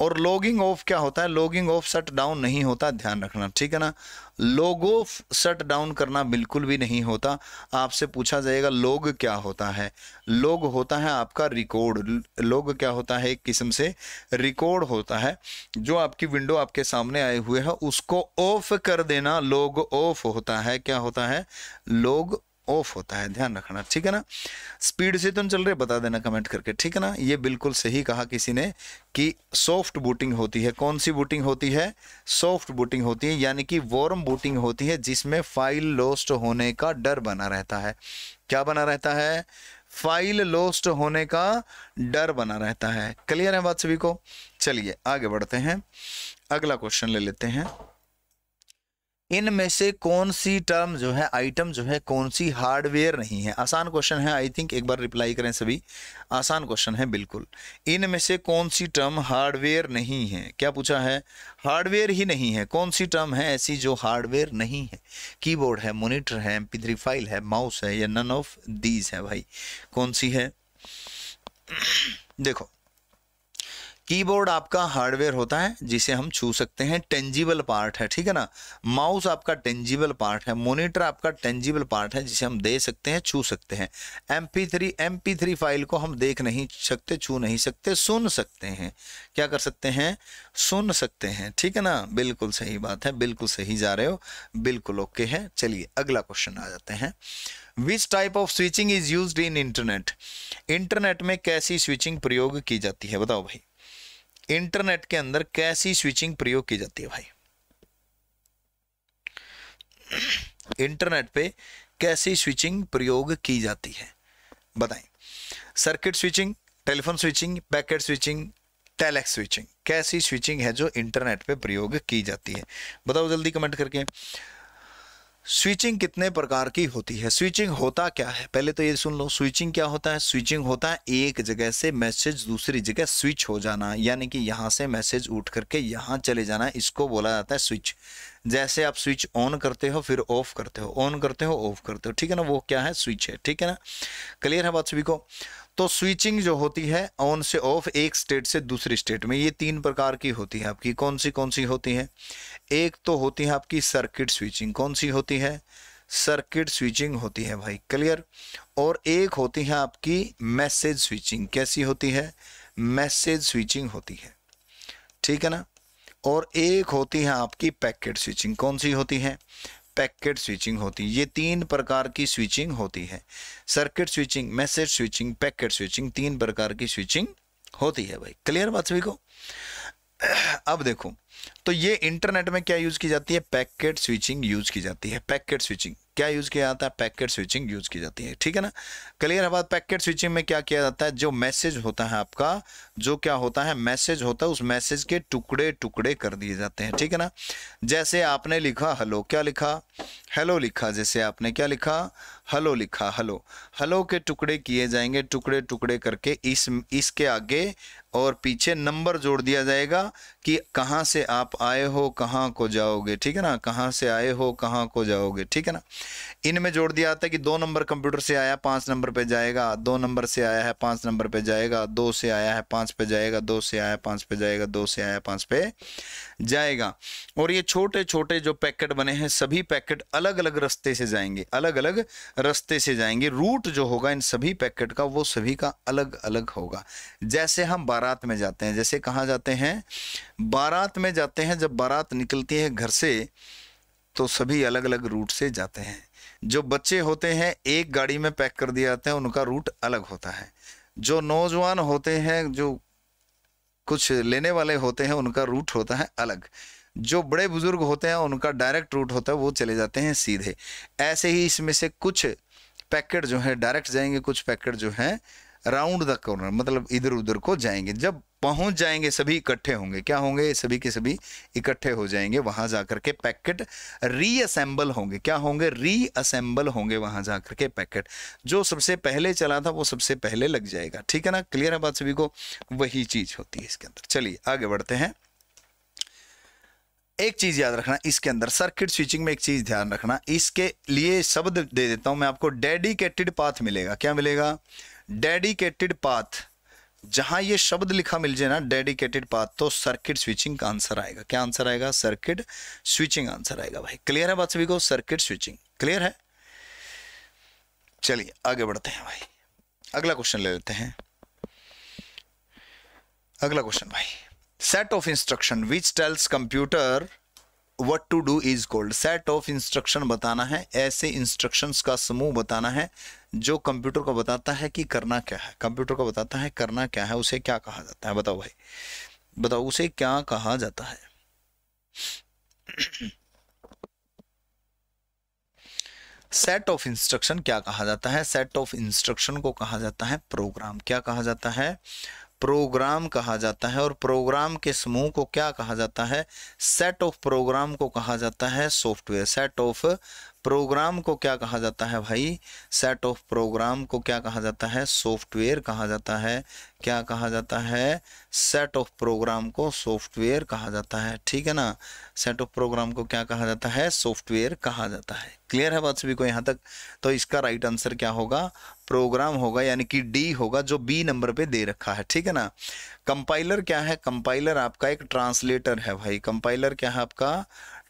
S1: और लॉगिंग ऑफ क्या होता है लॉगिंग ऑफ शट डाउन नहीं होता ध्यान रखना ठीक है ना लॉग ऑफ शट डाउन करना बिल्कुल भी नहीं होता आपसे पूछा जाएगा लॉग क्या होता है लॉग होता है आपका रिकॉर्ड लॉग क्या होता है एक किस्म से रिकॉर्ड होता है जो आपकी विंडो आपके सामने आए हुए है उसको ऑफ कर देना लॉग ऑफ होता है क्या होता है लॉग ऑफ होता है ध्यान रखना ठीक है ना स्पीड से तो चल रहे बता देना कमेंट करके ठीक है ना ये बिल्कुल सही कहा किसी ने कि सॉफ्ट बूटिंग होती है कौन सी बूटिंग होती है सॉफ्ट बूटिंग होती है यानी कि वॉर्म बूटिंग होती है जिसमें फाइल लॉस्ट होने का डर बना रहता है क्या बना रहता है फाइल लॉस्ट होने का डर बना रहता है क्लियर है बात सभी को चलिए आगे बढ़ते हैं अगला क्वेश्चन ले लेते हैं इनमें से कौन सी टर्म जो है आइटम जो है कौन सी हार्डवेयर नहीं है आसान क्वेश्चन है आई थिंक एक बार रिप्लाई करें सभी आसान क्वेश्चन है बिल्कुल इनमें से कौन सी टर्म हार्डवेयर नहीं है क्या पूछा है हार्डवेयर ही नहीं है कौन सी टर्म है ऐसी जो हार्डवेयर नहीं है कीबोर्ड है मोनिटर है एमपी फाइल है माउस है या नन ऑफ दीज है भाई कौन सी है देखो कीबोर्ड आपका हार्डवेयर होता है जिसे हम छू सकते हैं टेंजिबल पार्ट है ठीक है ना माउस आपका टेंजिबल पार्ट है मॉनिटर आपका टेंजिबल पार्ट है जिसे हम दे सकते हैं छू सकते हैं थ्री पी थ्री फाइल को हम देख नहीं सकते छू नहीं सकते सुन सकते हैं क्या कर सकते हैं सुन सकते हैं ठीक है ना बिल्कुल सही बात है बिल्कुल सही जा रहे हो बिल्कुल ओके है चलिए अगला क्वेश्चन आ जाते हैं which type of switching is use in internet internet में कैसी स्विचिंग प्रयोग की जाती है बताओ भाई इंटरनेट के अंदर कैसी स्विचिंग प्रयोग की जाती है भाई इंटरनेट पे कैसी स्विचिंग प्रयोग की जाती है बताएं circuit switching telephone switching packet switching telex switching कैसी स्विचिंग है जो इंटरनेट पे प्रयोग की जाती है बताओ जल्दी कमेंट करके स्विचिंग कितने प्रकार की होती है स्विचिंग होता क्या है पहले तो ये सुन लो स्विचिंग क्या होता है स्विचिंग होता है एक जगह से मैसेज दूसरी जगह स्विच हो जाना यानी कि यहाँ से मैसेज उठ करके यहाँ चले जाना इसको बोला जाता है स्विच जैसे आप स्विच ऑन करते हो फिर ऑफ करते हो ऑन करते हो ऑफ करते हो ठीक है ना वो क्या है स्विच है ठीक है ना क्लियर है बात सभी को तो स्विचिंग जो होती है ऑन से ऑफ एक स्टेट से दूसरे स्टेट में ये तीन प्रकार की होती है आपकी कौन सी कौन सी होती है एक तो होती है आपकी सर्किट स्विचिंग कौन सी होती है सर्किट स्विचिंग होती है भाई क्लियर और एक होती है आपकी मैसेज स्विचिंग कैसी होती है मैसेज स्विचिंग होती है ठीक है ना और एक होती है आपकी पैकेट स्विचिंग कौन सी होती है पैकेट स्विचिंग होती है ये तीन प्रकार की स्विचिंग होती है circuit switching message switching packet switching तीन प्रकार की स्विचिंग होती है भाई क्लियर बात सभी को अब देखो तो ये इंटरनेट में क्या यूज की जाती है पैकेट स्विचिंग यूज की जाती है पैकेट स्विचिंग क्या यूज़ किया जाता है पैकेट स्विचिंग यूज़ की जाती है ठीक है ना क्लियर है बात पैकेट स्विचिंग में क्या किया जाता है जो मैसेज होता है आपका जो क्या होता है मैसेज होता है उस मैसेज के टुकड़े टुकड़े कर दिए जाते हैं ठीक है ना जैसे आपने लिखा हेलो क्या लिखा हेलो लिखा जैसे आपने क्या लिखा हलो लिखा हलो हलो के टुकड़े किए जाएंगे टुकड़े टुकड़े करके इस इसके आगे और पीछे नंबर जोड़ दिया जाएगा कि कहाँ से आप आए हो कहाँ को जाओगे ठीक है ना कहाँ से आए हो कहाँ को जाओगे ठीक है ना इनमें जोड़ दिया जाता है कि दो नंबर कंप्यूटर से आया पाँच नंबर पे जाएगा दो नंबर से आया है पाँच नंबर पे जाएगा दो से आया है पाँच पे जाएगा दो से आया पाँच पे जाएगा दो से आया पाँच पे जाएगा और ये छोटे छोटे जो पैकेट बने हैं सभी पैकेट अलग अलग रास्ते से जाएंगे अलग अलग रास्ते से जाएंगे रूट जो होगा इन सभी पैकेट का वो सभी का अलग अलग होगा जैसे हम बारात में जाते हैं जैसे कहाँ जाते हैं बारात में जाते हैं जब बारात निकलती है घर से तो सभी अलग अलग रूट से जाते हैं जो बच्चे होते हैं एक गाड़ी में पैक कर दिया जाते हैं उनका रूट अलग होता है जो नौजवान होते हैं जो कुछ लेने वाले होते हैं उनका रूट होता है अलग जो बड़े बुजुर्ग होते हैं उनका डायरेक्ट रूट होता है वो चले जाते हैं सीधे ऐसे ही इसमें से कुछ पैकेट जो है डायरेक्ट जाएंगे कुछ पैकेट जो हैं राउंड द कॉर्नर मतलब इधर उधर को जाएंगे जब पहुंच जाएंगे सभी इकट्ठे होंगे क्या होंगे सभी के सभी इकट्ठे हो जाएंगे वहां जाकर के पैकेट रीअसेंबल होंगे क्या होंगे रीअसेंबल होंगे वहां जाकर के पैकेट जो सबसे पहले चला था वो सबसे पहले लग जाएगा ठीक है ना क्लियर है बात सभी को वही चीज होती है इसके अंदर चलिए आगे बढ़ते हैं एक चीज याद रखना इसके अंदर सर्किट स्विचिंग में एक चीज ध्यान रखना इसके लिए शब्द दे देता हूं मैं आपको डेडिकेटेड पाथ मिलेगा क्या मिलेगा डेडिकेटेड पाथ जहां ये शब्द लिखा मिल जाए ना डेडिकेटेड पाथ तो सर्किट स्विचिंग का आंसर आएगा क्या आंसर आएगा सर्किट स्विचिंग आंसर आएगा भाई क्लियर है बात सभी को सर्किट स्विचिंग क्लियर है चलिए आगे बढ़ते हैं भाई अगला क्वेश्चन ले लेते हैं अगला क्वेश्चन भाई set of instruction which tells computer what to do is called set of instruction बताना है ऐसे इंस्ट्रक्शंस का समूह बताना है जो कंप्यूटर को बताता है कि करना क्या है कंप्यूटर को बताता है करना क्या है उसे क्या कहा जाता है बताओ भाई बताओ उसे क्या कहा जाता है सेट ऑफ इंस्ट्रक्शन क्या कहा जाता है सेट ऑफ इंस्ट्रक्शन को कहा जाता है प्रोग्राम क्या कहा जाता है प्रोग्राम कहा जाता है और प्रोग्राम के समूह को क्या कहा जाता है सेट ऑफ प्रोग्राम को कहा जाता है सॉफ्टवेयर सेट ऑफ प्रोग्राम को क्या कहा जाता है भाई सेट ऑफ प्रोग्राम को क्या कहा जाता है सॉफ्टवेयर कहा जाता है क्या कहा जाता है सेट ऑफ प्रोग्राम को सॉफ्टवेयर कहा जाता है ठीक है ना सेट ऑफ प्रोग्राम को क्या कहा जाता है सॉफ्टवेयर कहा जाता है क्लियर है बात सभी को यहाँ तक तो इसका राइट आंसर क्या होगा प्रोग्राम होगा यानी कि डी होगा जो बी नंबर पे दे रखा है ठीक है ना कंपाइलर क्या है कंपाइलर आपका एक ट्रांसलेटर है भाई कंपाइलर क्या है आपका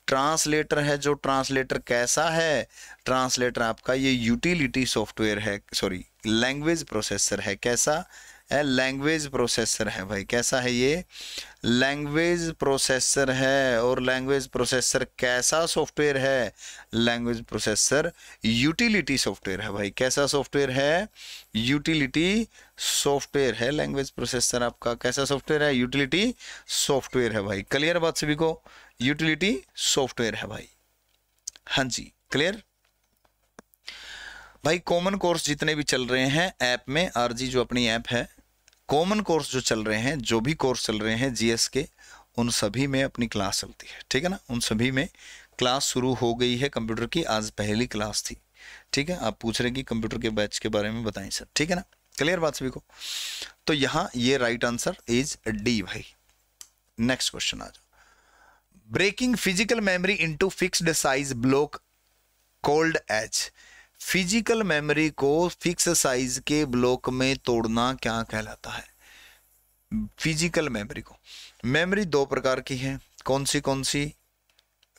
S1: ट्रांसलेटर है जो ट्रांसलेटर कैसा है ट्रांसलेटर आपका ये यूटिलिटी सॉफ्टवेयर है सॉरी लैंग्वेज प्रोसेसर है कैसा है लैंग्वेज प्रोसेसर है भाई कैसा है ये लैंग्वेज प्रोसेसर है और लैंग्वेज प्रोसेसर कैसा सॉफ्टवेयर है लैंग्वेज प्रोसेसर यूटिलिटी सॉफ्टवेयर है भाई कैसा सॉफ्टवेयर है यूटिलिटी सॉफ्टवेयर है लैंग्वेज प्रोसेसर आपका कैसा सॉफ्टवेयर है यूटिलिटी सॉफ्टवेयर है भाई क्लियर बात सभी को यूटिलिटी सॉफ्टवेयर है भाई हाँ जी क्लियर भाई कॉमन कोर्स जितने भी चल रहे हैं ऐप में आरजी जो अपनी ऐप है कॉमन कोर्स जो चल रहे हैं जो भी कोर्स चल रहे हैं जीएस के उन सभी में अपनी क्लास चलती है ठीक है ना उन सभी में क्लास शुरू हो गई है कंप्यूटर की आज पहली क्लास थी ठीक है आप पूछ रहे कि कंप्यूटर के बैच के बारे में बताएं सर ठीक है ना क्लियर बात सभी को तो यहाँ ये राइट आंसर इज डी भाई नेक्स्ट क्वेश्चन आ जाओ breaking physical memory into fixed size block called H physical memory को फिक्स साइज के ब्लॉक में तोड़ना क्या कहलाता है फिजिकल मेमोरी को मेमोरी दो प्रकार की है कौन सी कौन सी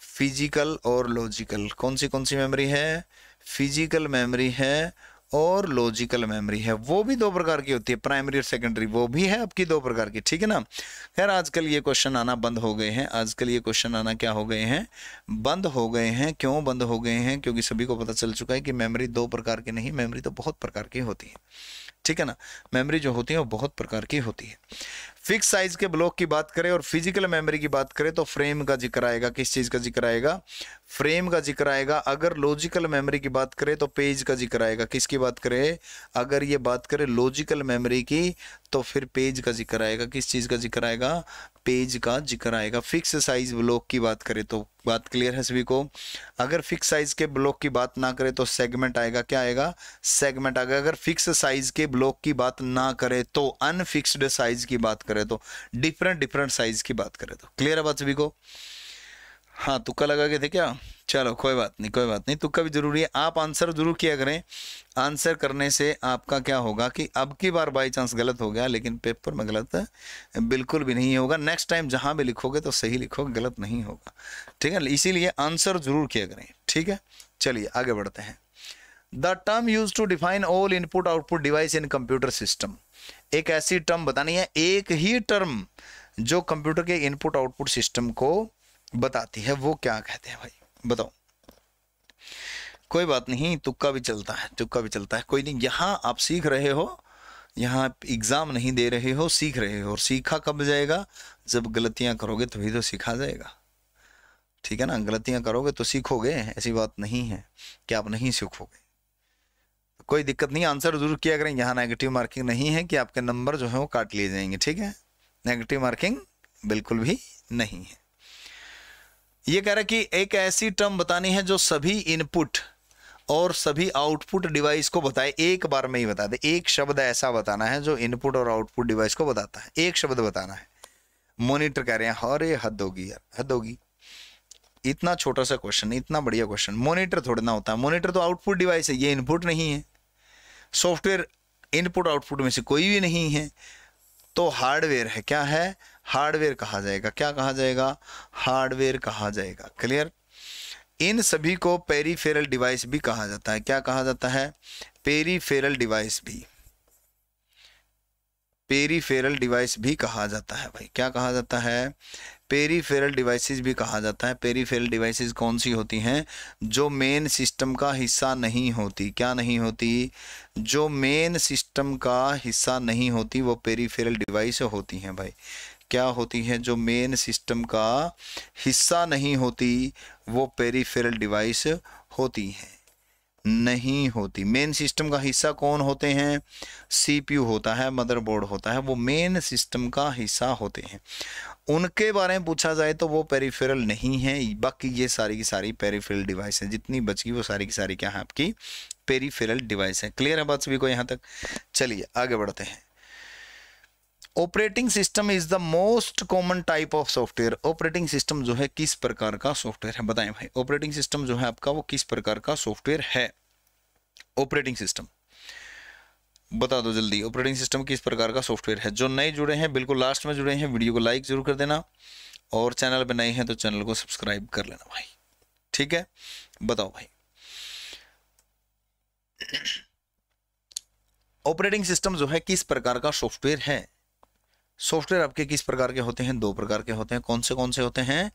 S1: फिजिकल और लॉजिकल कौन सी कौन सी मेमोरी है फिजिकल मेमोरी है और लॉजिकल मेमोरी है वो भी दो प्रकार की होती है प्राइमरी और सेकेंडरी वो भी है आपकी दो प्रकार की ठीक है ना खैर आजकल ये क्वेश्चन आना बंद हो गए हैं आजकल ये क्वेश्चन आना क्या हो गए हैं बंद हो गए हैं क्यों बंद हो गए हैं क्योंकि सभी को पता चल चुका है कि मेमोरी दो प्रकार की नहीं मेमोरी तो बहुत प्रकार की होती है ठीक है ना मेमोरी जो होती है वो बहुत प्रकार की होती है फिक्स साइज के ब्लॉक की बात करें और फिजिकल मेमोरी की बात करें तो फ्रेम का जिक्र आएगा किस चीज़ का जिक्र आएगा फ्रेम का जिक्र आएगा अगर लॉजिकल मेमोरी की बात करें तो पेज का जिक्र आएगा किसकी बात करें अगर ये बात करें लॉजिकल मेमोरी की तो फिर पेज का जिक्र आएगा किस चीज़ का जिक्र आएगा पेज का जिक्र आएगा फिक्स साइज ब्लॉक की बात करें तो बात क्लियर है सभी को अगर फिक्स साइज के ब्लॉक की बात ना करें तो सेगमेंट आएगा क्या आएगा सेगमेंट आएगा अगर फिक्स साइज के ब्लॉक की बात ना करें तो अनफिक्स्ड साइज की बात करें तो डिफरेंट डिफरेंट साइज की बात करें तो क्लियर है बात सभी को हाँ तुक्का लगा के थे क्या चलो कोई बात नहीं कोई बात नहीं तुक्का भी ज़रूरी है आप आंसर ज़रूर किया करें आंसर करने से आपका क्या होगा कि अब की बार बाई चांस गलत हो गया लेकिन पेपर में गलत बिल्कुल भी नहीं होगा नेक्स्ट टाइम जहाँ भी लिखोगे तो सही लिखोगे गलत नहीं होगा ठीक है इसीलिए आंसर ज़रूर किया करें ठीक है चलिए आगे बढ़ते हैं the term use to define all input output device in computer system एक ऐसी टर्म बतानी है एक ही टर्म जो कंप्यूटर के इनपुट आउटपुट सिस्टम को बताती है वो क्या कहते हैं भाई बताओ कोई बात नहीं तुक्का भी चलता है तुक्का भी चलता है कोई नहीं यहाँ आप सीख रहे हो यहाँ एग्ज़ाम नहीं दे रहे हो सीख रहे हो और सीखा कब जाएगा जब गलतियाँ करोगे तभी तो सीखा जाएगा ठीक है ना गलतियाँ करोगे तो सीखोगे ऐसी बात नहीं है कि आप नहीं सीखोगे कोई दिक्कत नहीं आंसर जरूर किया करें यहाँ नेगेटिव मार्किंग नहीं है कि आपके नंबर जो है वो काट लिए जाएंगे ठीक है नेगेटिव मार्किंग बिल्कुल भी नहीं है ये कह रहा है कि एक ऐसी टर्म बतानी है जो सभी इनपुट और सभी आउटपुट डिवाइस को बताए एक बार में ही बता दे एक शब्द ऐसा बताना है जो इनपुट और आउटपुट डिवाइस को बताता है एक शब्द बताना है मॉनिटर कह रहे हैं अरे हद होगी यार हद होगी इतना छोटा सा क्वेश्चन इतना बढ़िया क्वेश्चन मॉनिटर थोड़ा ना होता है मॉनिटर तो आउटपुट डिवाइस है ये इनपुट नहीं है सॉफ्टवेयर इनपुट आउटपुट में से कोई भी नहीं है तो हार्डवेयर है क्या है हार्डवेयर कहा जाएगा क्या कहा जाएगा हार्डवेयर कहा जाएगा क्लियर इन सभी को पेरीफेरल डिवाइस भी कहा जाता है क्या कहा जाता है पेरीफेरल डिवाइस भी पेरीफेरल डिवाइस भी कहा जाता है भाई क्या कहा जाता है पेरीफेरल डिवाइसेस भी कहा जाता है पेरीफेरल डिवाइसेस कौन सी होती हैं जो मेन सिस्टम का हिस्सा नहीं होती क्या नहीं होती जो मेन सिस्टम का हिस्सा नहीं होती वो पेरीफेरल डिवाइस होती हैं भाई क्या होती हैं जो मेन सिस्टम का हिस्सा नहीं होती वो पेरीफेरल डिवाइस होती हैं नहीं होती मेन सिस्टम का हिस्सा कौन होते हैं सीपीयू होता है मदरबोर्ड होता है वो मेन सिस्टम का हिस्सा होते हैं उनके बारे में पूछा जाए तो वो पेरीफेरल नहीं है बाकी ये सारी की सारी पेरीफेरल डिवाइस है जितनी बची वो सारी की सारी क्या है आपकी पेरीफेरल डिवाइस है क्लियर है बात सभी को यहाँ तक चलिए आगे बढ़ते हैं operating system is the most common type of software operating system जो है किस प्रकार का सॉफ्टवेयर है बताएं भाई ऑपरेटिंग सिस्टम जो है आपका वो किस प्रकार का सॉफ्टवेयर है ऑपरेटिंग सिस्टम बता दो जल्दी ऑपरेटिंग सिस्टम किस प्रकार का सॉफ्टवेयर है जो नए जुड़े हैं बिल्कुल लास्ट में जुड़े हैं वीडियो को लाइक जरूर कर देना और चैनल पर नए हैं तो चैनल को सब्सक्राइब कर लेना भाई ठीक है बताओ भाई ऑपरेटिंग सिस्टम जो है किस प्रकार का सॉफ्टवेयर है सॉफ्टवेयर आपके किस प्रकार के होते हैं दो प्रकार के होते हैं कौन से कौन से होते हैं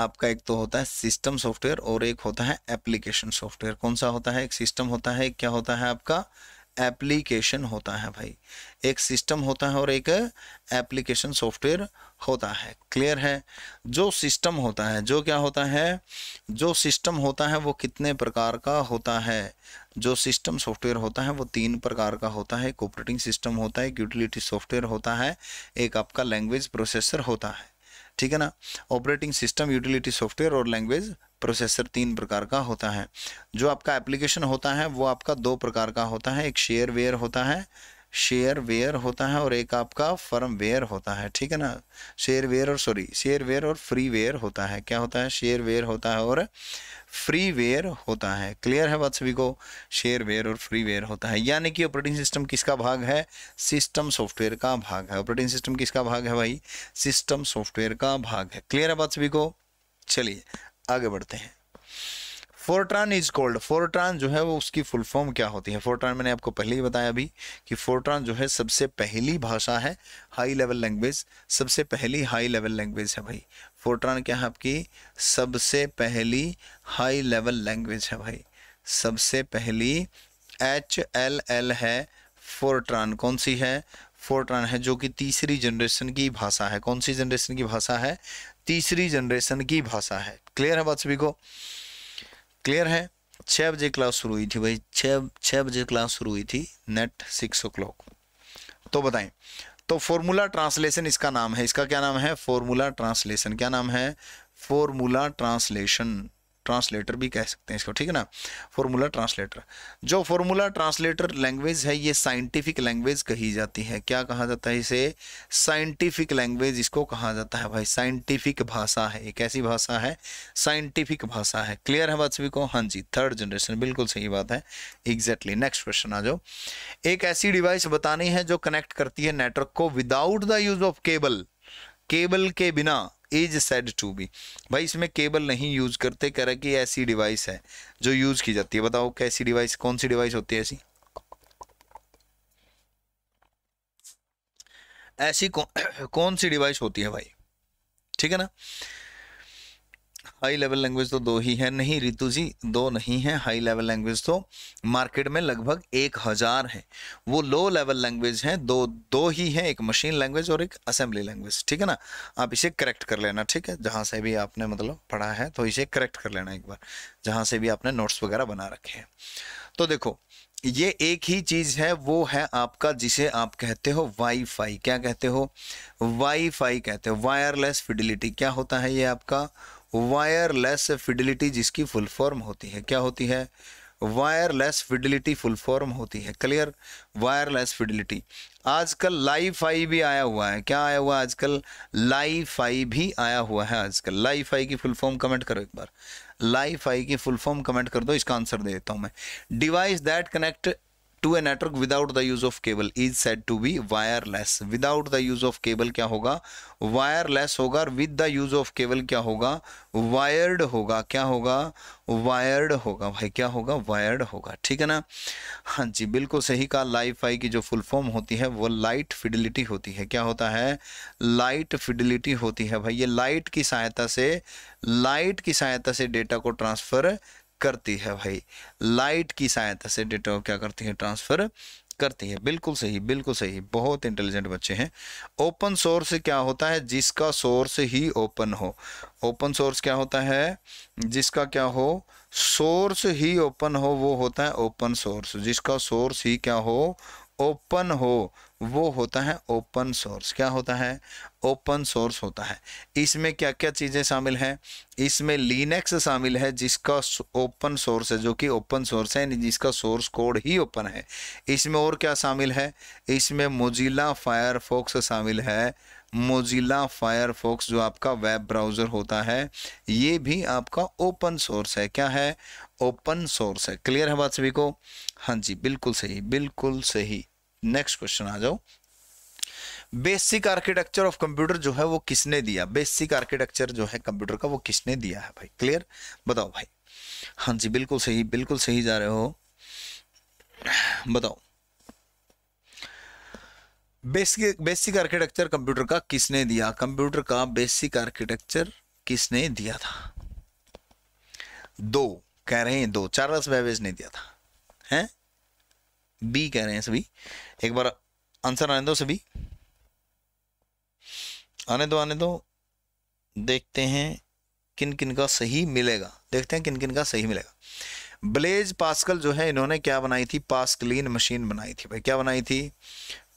S1: आपका एक तो होता है सिस्टम सॉफ्टवेयर और एक होता है एप्लीकेशन सॉफ्टवेयर कौन सा होता है एक सिस्टम होता है क्या होता है आपका एप्लीकेशन होता है भाई एक सिस्टम होता है और एक एप्लीकेशन सॉफ्टवेयर होता है क्लियर है जो सिस्टम होता है जो क्या होता है जो सिस्टम होता है वो कितने प्रकार का होता है जो सिस्टम सॉफ्टवेयर होता है वो तीन प्रकार का होता है एक ऑपरेटिंग सिस्टम होता है एक यूटिलिटी सॉफ्टवेयर होता है एक आपका लैंग्वेज प्रोसेसर होता है ठीक है ना ऑपरेटिंग सिस्टम यूटिलिटी सॉफ्टवेयर और लैंग्वेज प्रोसेसर तीन प्रकार का होता है जो आपका एप्लीकेशन होता है वो आपका दो प्रकार का होता है एक शेयर वेयर होता है शेयर वेयर होता है और एक आपका फर्म वेयर होता है ठीक है ना शेयर वेयर और सॉरी शेयर वेयर और फ्री वेयर होता है क्या होता है शेयर वेयर होता है और फ्री वेयर होता है क्लियर है बात सभी को शेयर वेयर और फ्री वेयर होता है यानी कि ऑपरेटिंग सिस्टम किसका भाग है सिस्टम सॉफ्टवेयर का भाग है ऑपरेटिंग सिस्टम किसका भाग है भाई सिस्टम सॉफ्टवेयर का भाग है क्लियर है बात सभी को चलिए आगे बढ़ते हैं फोरट्रान इज कॉल्ड फोरट्रान जो है वो उसकी फुल फॉर्म क्या होती है फोरट्रान मैंने आपको पहले ही बताया अभी कि फोरट्रान जो है सबसे पहली भाषा है हाई लेवल लैंग्वेज सबसे पहली हाई लेवल लैंग्वेज है भाई फोरट्रान क्या है आपकी सबसे पहली हाई लेवल लैंग्वेज है भाई सबसे पहली एच एल एल है फोरट्रान कौन सी है फोरट्रान है जो कि तीसरी जनरेशन की भाषा है कौन सी जनरेशन की भाषा है तीसरी जनरेशन की भाषा है क्लियर है बात सभी को क्लियर है छः बजे क्लास शुरू हुई थी भाई छः छः बजे क्लास शुरू हुई थी नेट सिक्स ओ क्लॉक तो बताएं तो फॉर्मूला ट्रांसलेशन इसका नाम है इसका क्या नाम है फॉर्मूला ट्रांसलेशन क्या नाम है फॉर्मूला ट्रांसलेशन ट्रांसलेटर भी कह सकते हैं इसको ठीक है ना फॉर्मूला ट्रांसलेटर जो फॉर्मूला ट्रांसलेटर लैंग्वेज है ये साइंटिफिक लैंग्वेज कही जाती है क्या कहा जाता है इसे साइंटिफिक लैंग्वेज इसको कहा जाता है भाई साइंटिफिक भाषा है एक ऐसी भाषा है साइंटिफिक भाषा है क्लियर है बात सभी को हाँ जी थर्ड जनरेशन बिल्कुल सही बात है एग्जैक्टली नेक्स्ट क्वेश्चन आ जाओ एक ऐसी डिवाइस बतानी है जो कनेक्ट करती है नेटवर्क को without the use of cable cable के बिना इज सेड टू बी भाई इसमें केबल नहीं यूज करते कह रहा कि ऐसी डिवाइस है जो यूज की जाती है बताओ कैसी डिवाइस कौन सी डिवाइस होती है ऐसी ऐसी कौ, कौन सी डिवाइस होती है भाई ठीक है ना हाई लेवल लैंग्वेज तो दो ही है नहीं रितु जी दो नहीं है हाई लेवल लैंग्वेज तो मार्केट में लगभग एक हज़ार है वो लो लेवल लैंग्वेज हैं दो दो ही हैं एक मशीन लैंग्वेज और एक असेंबली लैंग्वेज ठीक है ना आप इसे करेक्ट कर लेना ठीक है जहाँ से भी आपने मतलब पढ़ा है तो इसे करेक्ट कर लेना एक बार जहाँ से भी आपने नोट्स वगैरह बना रखे हैं तो देखो ये एक ही चीज है वो है आपका जिसे आप कहते हो वाईफाई क्या कहते हो वाईफाई कहते हो वायरलेस फिडिलिटी क्या होता है ये आपका वायरलेस फिडिलिटी जिसकी फुल फॉर्म होती है क्या होती है वायरलेस फिडिलिटी फुल फॉर्म होती है क्लियर वायरलेस फिडिलिटी आजकल लाइफ आई भी आया हुआ है क्या आया हुआ है आजकल लाइफ भी आया हुआ है आजकल लाई फाई की फुल फॉर्म कमेंट करो एक बार लाइफ की फुल फॉर्म कमेंट कर दो इसका आंसर दे देता हूँ मैं device that connect to a network without the use of cable is said to be wireless without the use of cable क्या होगा वायरलेस होगा और with the use of cable क्या होगा वायर्ड होगा क्या होगा वायर्ड होगा भाई क्या होगा वायर्ड होगा ठीक है ना हाँ जी बिल्कुल सही कहा लाइफ आई की जो फुल फॉर्म होती है वो लाइट फिडिलिटी होती है क्या होता है लाइट फिडिलिटी होती है भाई ये लाइट की सहायता से लाइट की सहायता से डेटा को ट्रांसफर करती है भाई लाइट की सहायता से डेटा को क्या करती है ट्रांसफ़र करती है बिल्कुल सही बिल्कुल सही बहुत इंटेलिजेंट बच्चे हैं ओपन सोर्स क्या होता है जिसका सोर्स ही ओपन हो ओपन सोर्स क्या होता है जिसका क्या हो सोर्स ही ओपन हो वो होता है ओपन सोर्स जिसका सोर्स ही क्या हो ओपन हो वो होता है ओपन सोर्स क्या होता है ओपन सोर्स होता है इसमें क्या क्या चीज़ें शामिल हैं इसमें लिनक्स शामिल है जिसका ओपन सोर्स है जो कि ओपन सोर्स है जिसका सोर्स कोड ही ओपन है इसमें और क्या शामिल है इसमें मोजिला फायरफॉक्स शामिल है मोजिला फायरफॉक्स जो आपका वेब ब्राउज़र होता है ये भी आपका ओपन सोर्स है क्या है ओपन सोर्स है क्लियर है बात सभी को हाँ जी बिल्कुल सही बिल्कुल सही नेक्स्ट क्वेश्चन आ जाओ बेसिक आर्किटेक्चर ऑफ कंप्यूटर जो है वो किसने दिया बेसिक आर्किटेक्चर जो है कंप्यूटर का वो किसने दिया है भाई क्लियर बताओ भाई हाँ जी बिल्कुल सही बिल्कुल सही जा रहे हो बताओ बेसिक बेसिक आर्किटेक्चर कंप्यूटर का किसने दिया कंप्यूटर का बेसिक आर्किटेक्चर किसने दिया था दो कह रहे हैं दो चार्ल्स बेबेज ने दिया था हैं बी कह रहे हैं सभी एक बार आंसर आने दो सभी आने दो आने दो देखते हैं किन किन का सही मिलेगा देखते हैं किन किन का सही मिलेगा ब्लेज पास्कल जो है इन्होंने क्या बनाई थी पास्कलीन मशीन बनाई थी भाई क्या बनाई थी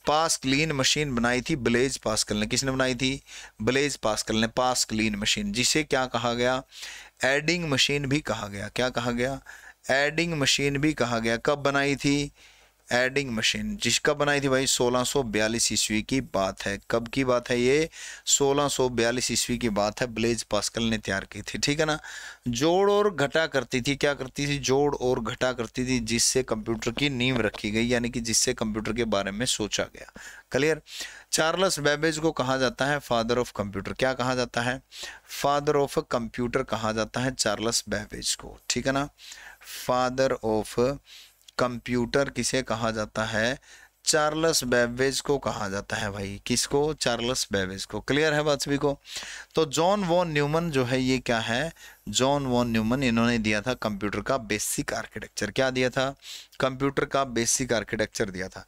S1: पास्कलीन मशीन बनाई थी ब्लेज पास्कल ने किसने बनाई थी ब्लेज पास्कल ने पास्कलीन मशीन जिसे क्या कहा गया एडिंग मशीन भी कहा गया क्या कहा गया एडिंग मशीन भी कहा गया कब बनाई थी एडिंग मशीन जिसका बनाई थी भाई 1642 ईस्वी की बात है कब की बात है ये 1642 ईस्वी की बात है ब्लेज पास्कल ने तैयार की थी ठीक है ना जोड़ और घटा करती थी क्या करती थी जोड़ और घटा करती थी जिससे कंप्यूटर की नींव रखी गई यानी कि जिससे कंप्यूटर के बारे में सोचा गया क्लियर चार्लस बेबेज को कहा जाता है फादर ऑफ कंप्यूटर क्या कहा जाता है फादर ऑफ कंप्यूटर कहा जाता है चार्लस बेबेज को ठीक है ना फादर ऑफ कंप्यूटर किसे कहा जाता है चार्लस बेबेज को कहा जाता है भाई किसको चार्लस बेबेज को क्लियर है बात सभी को तो जॉन वॉन न्यूमन जो है ये क्या है जॉन वॉन न्यूमन इन्होंने दिया था कंप्यूटर का बेसिक आर्किटेक्चर क्या दिया था कंप्यूटर का बेसिक आर्किटेक्चर दिया था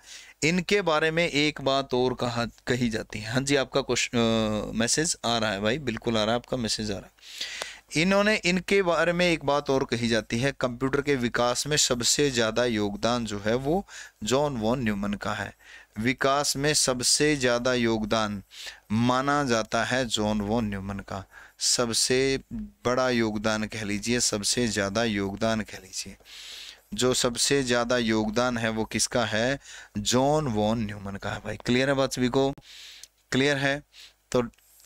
S1: इनके बारे में एक बात और कहा कही जाती है हाँ जी आपका क्वेश्चन मैसेज आ रहा है भाई बिल्कुल आ रहा है आपका मैसेज आ रहा है इन्होंने इनके बारे में एक बात और कही जाती है कंप्यूटर के विकास में सबसे ज़्यादा योगदान जो है वो जॉन वॉन न्यूमन का है विकास में सबसे ज़्यादा योगदान माना जाता है जॉन वॉन न्यूमन का सबसे बड़ा योगदान कह लीजिए सबसे ज़्यादा योगदान कह लीजिए जो सबसे ज़्यादा योगदान है वो किसका है जॉन वॉन न्यूमन का है भाई क्लियर है बात सभी को क्लियर है तो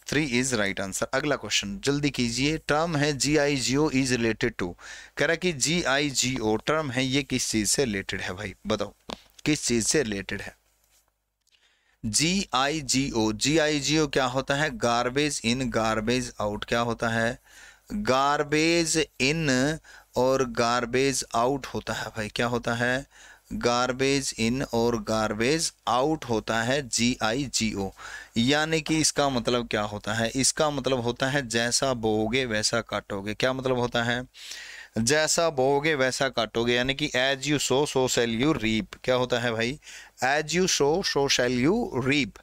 S1: थ्री इज राइट आंसर अगला क्वेश्चन जल्दी कीजिए टर्म है G I G O is related to कह रहा कि जी आई जी ओ टर्म है ये किस चीज से रिलेटेड है भाई बताओ किस चीज से रिलेटेड है G I G O ji I G ओ क्या होता है गार्बेज इन गार्बेज आउट क्या होता है गार्बेज इन और गार्बेज आउट होता है भाई क्या होता है गार्बेज इन और गार्बेज आउट होता है जी आई जी ओ यानी कि इसका मतलब क्या होता है इसका मतलब होता है जैसा बोओगे वैसा काटोगे क्या मतलब होता है जैसा बोओगे वैसा काटोगे यानी कि as you sow so shall you reap क्या होता है भाई as you sow so shall you reap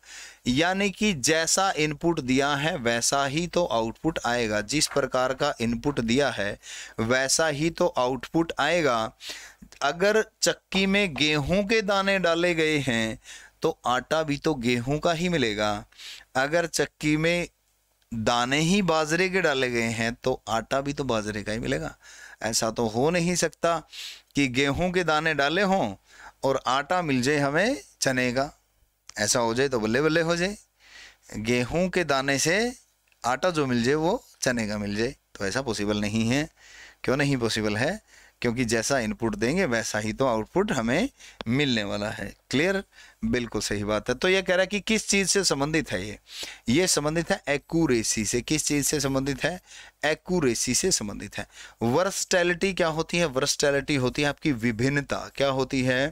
S1: यानी कि जैसा इनपुट दिया है वैसा ही तो आउटपुट आएगा जिस प्रकार का इनपुट दिया है वैसा ही तो आउटपुट आएगा अगर चक्की में गेहूं के दाने डाले गए हैं तो आटा भी तो गेहूं का ही मिलेगा अगर चक्की में दाने ही बाजरे के डाले गए हैं तो आटा भी तो बाजरे का ही मिलेगा ऐसा तो हो नहीं सकता कि गेहूं के दाने डाले हों और आटा मिल जाए हमें चने का ऐसा हो जाए तो बल्ले बल्ले हो जाए गेहूं के दाने से आटा जो मिल जाए वो चने का मिल जाए तो ऐसा पॉसिबल नहीं है क्यों नहीं पॉसिबल है क्योंकि जैसा इनपुट देंगे वैसा ही तो आउटपुट हमें मिलने वाला है क्लियर बिल्कुल सही बात है तो यह कह रहा है कि किस चीज़ से संबंधित है ये ये संबंधित है एक्यूरेसी से किस चीज़ से संबंधित है एक्यूरेसी से संबंधित है वर्सटैलिटी क्या होती है वर्सटैलिटी होती है आपकी विभिन्नता क्या होती है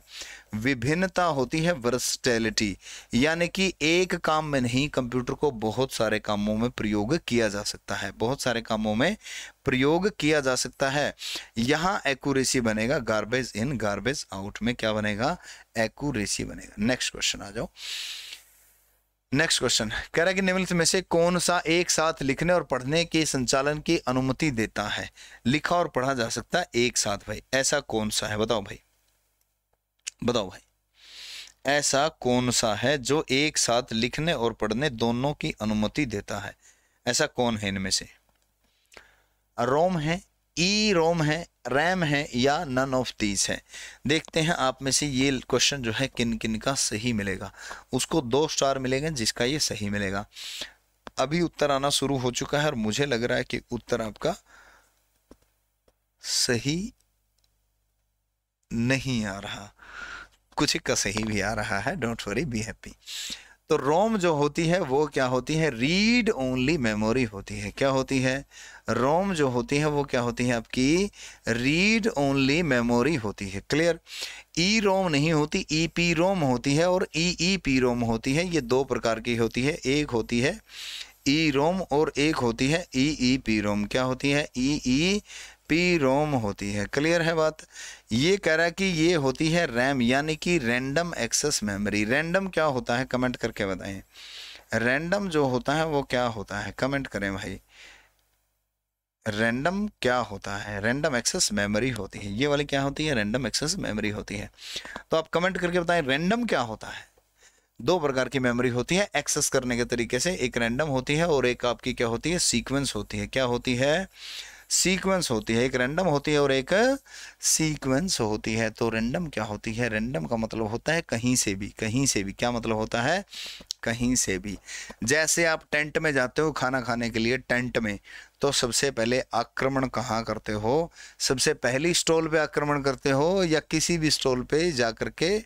S1: विभिन्नता होती है वर्सटैलिटी यानी कि एक काम में नहीं कंप्यूटर को बहुत सारे कामों में प्रयोग किया जा सकता है बहुत सारे कामों में प्रयोग किया जा सकता है यहाँ एक्यूरेसी बनेगा गार्बेज इन गार्बेज आउट में क्या बनेगा एक्यूरेसी बनेगा नेक्स्ट क्वेश्चन आ जाओ नेक्स्ट क्वेश्चन कह रहा है कि निम्नलिखित में से कौन सा एक साथ लिखने और पढ़ने के संचालन की अनुमति देता है लिखा और पढ़ा जा सकता है एक साथ भाई ऐसा कौन सा है बताओ भाई बताओ भाई ऐसा कौन सा है जो एक साथ लिखने और पढ़ने दोनों की अनुमति देता है ऐसा कौन है इनमें से रोम है ई रोम है रैम है या नन ऑफ दीज है देखते हैं आप में से ये क्वेश्चन जो है किन किन का सही मिलेगा उसको दो स्टार मिलेंगे जिसका ये सही मिलेगा अभी उत्तर आना शुरू हो चुका है और मुझे लग रहा है कि उत्तर आपका सही नहीं आ रहा कुछ का सही भी आ रहा है डोंट वरी बी हैप्पी तो रोम जो होती है वो क्या होती है रीड ओनली मेमोरी होती है क्या होती है रोम जो होती है वो क्या होती है आपकी रीड ओनली मेमोरी होती है क्लियर ई e रोम नहीं होती ई e पी रोम होती है और ई ई पी रोम होती है ये दो प्रकार की होती है एक होती है ई e रोम और एक होती है ई ई पी रोम क्या होती है ई ई पी रोम होती है क्लियर है बात ये कह रहा है कि ये होती है रैम यानी कि रैंडम एक्सेस मेमोरी रैंडम क्या होता है कमेंट करके बताएं रैंडम जो होता है वो क्या होता है कमेंट करें भाई रैंडम क्या होता है रैंडम एक्सेस मेमोरी होती है ये वाली क्या होती है रैंडम एक्सेस मेमोरी होती है तो आप कमेंट करके बताएं रैंडम क्या होता है दो प्रकार की मेमोरी होती है एक्सेस करने के तरीके से एक रैंडम होती है और एक आपकी क्या होती है सीक्वेंस होती है क्या होती है सीक्वेंस होती है एक रैंडम होती है और एक सीक्वेंस होती है तो रैंडम क्या होती है रैंडम का मतलब होता है कहीं से भी कहीं से भी क्या मतलब होता है कहीं से भी जैसे आप टेंट में जाते हो खाना खाने के लिए टेंट में तो सबसे पहले आक्रमण कहाँ करते हो सबसे पहली स्टॉल पे आक्रमण करते हो या किसी भी स्टॉल पे जा के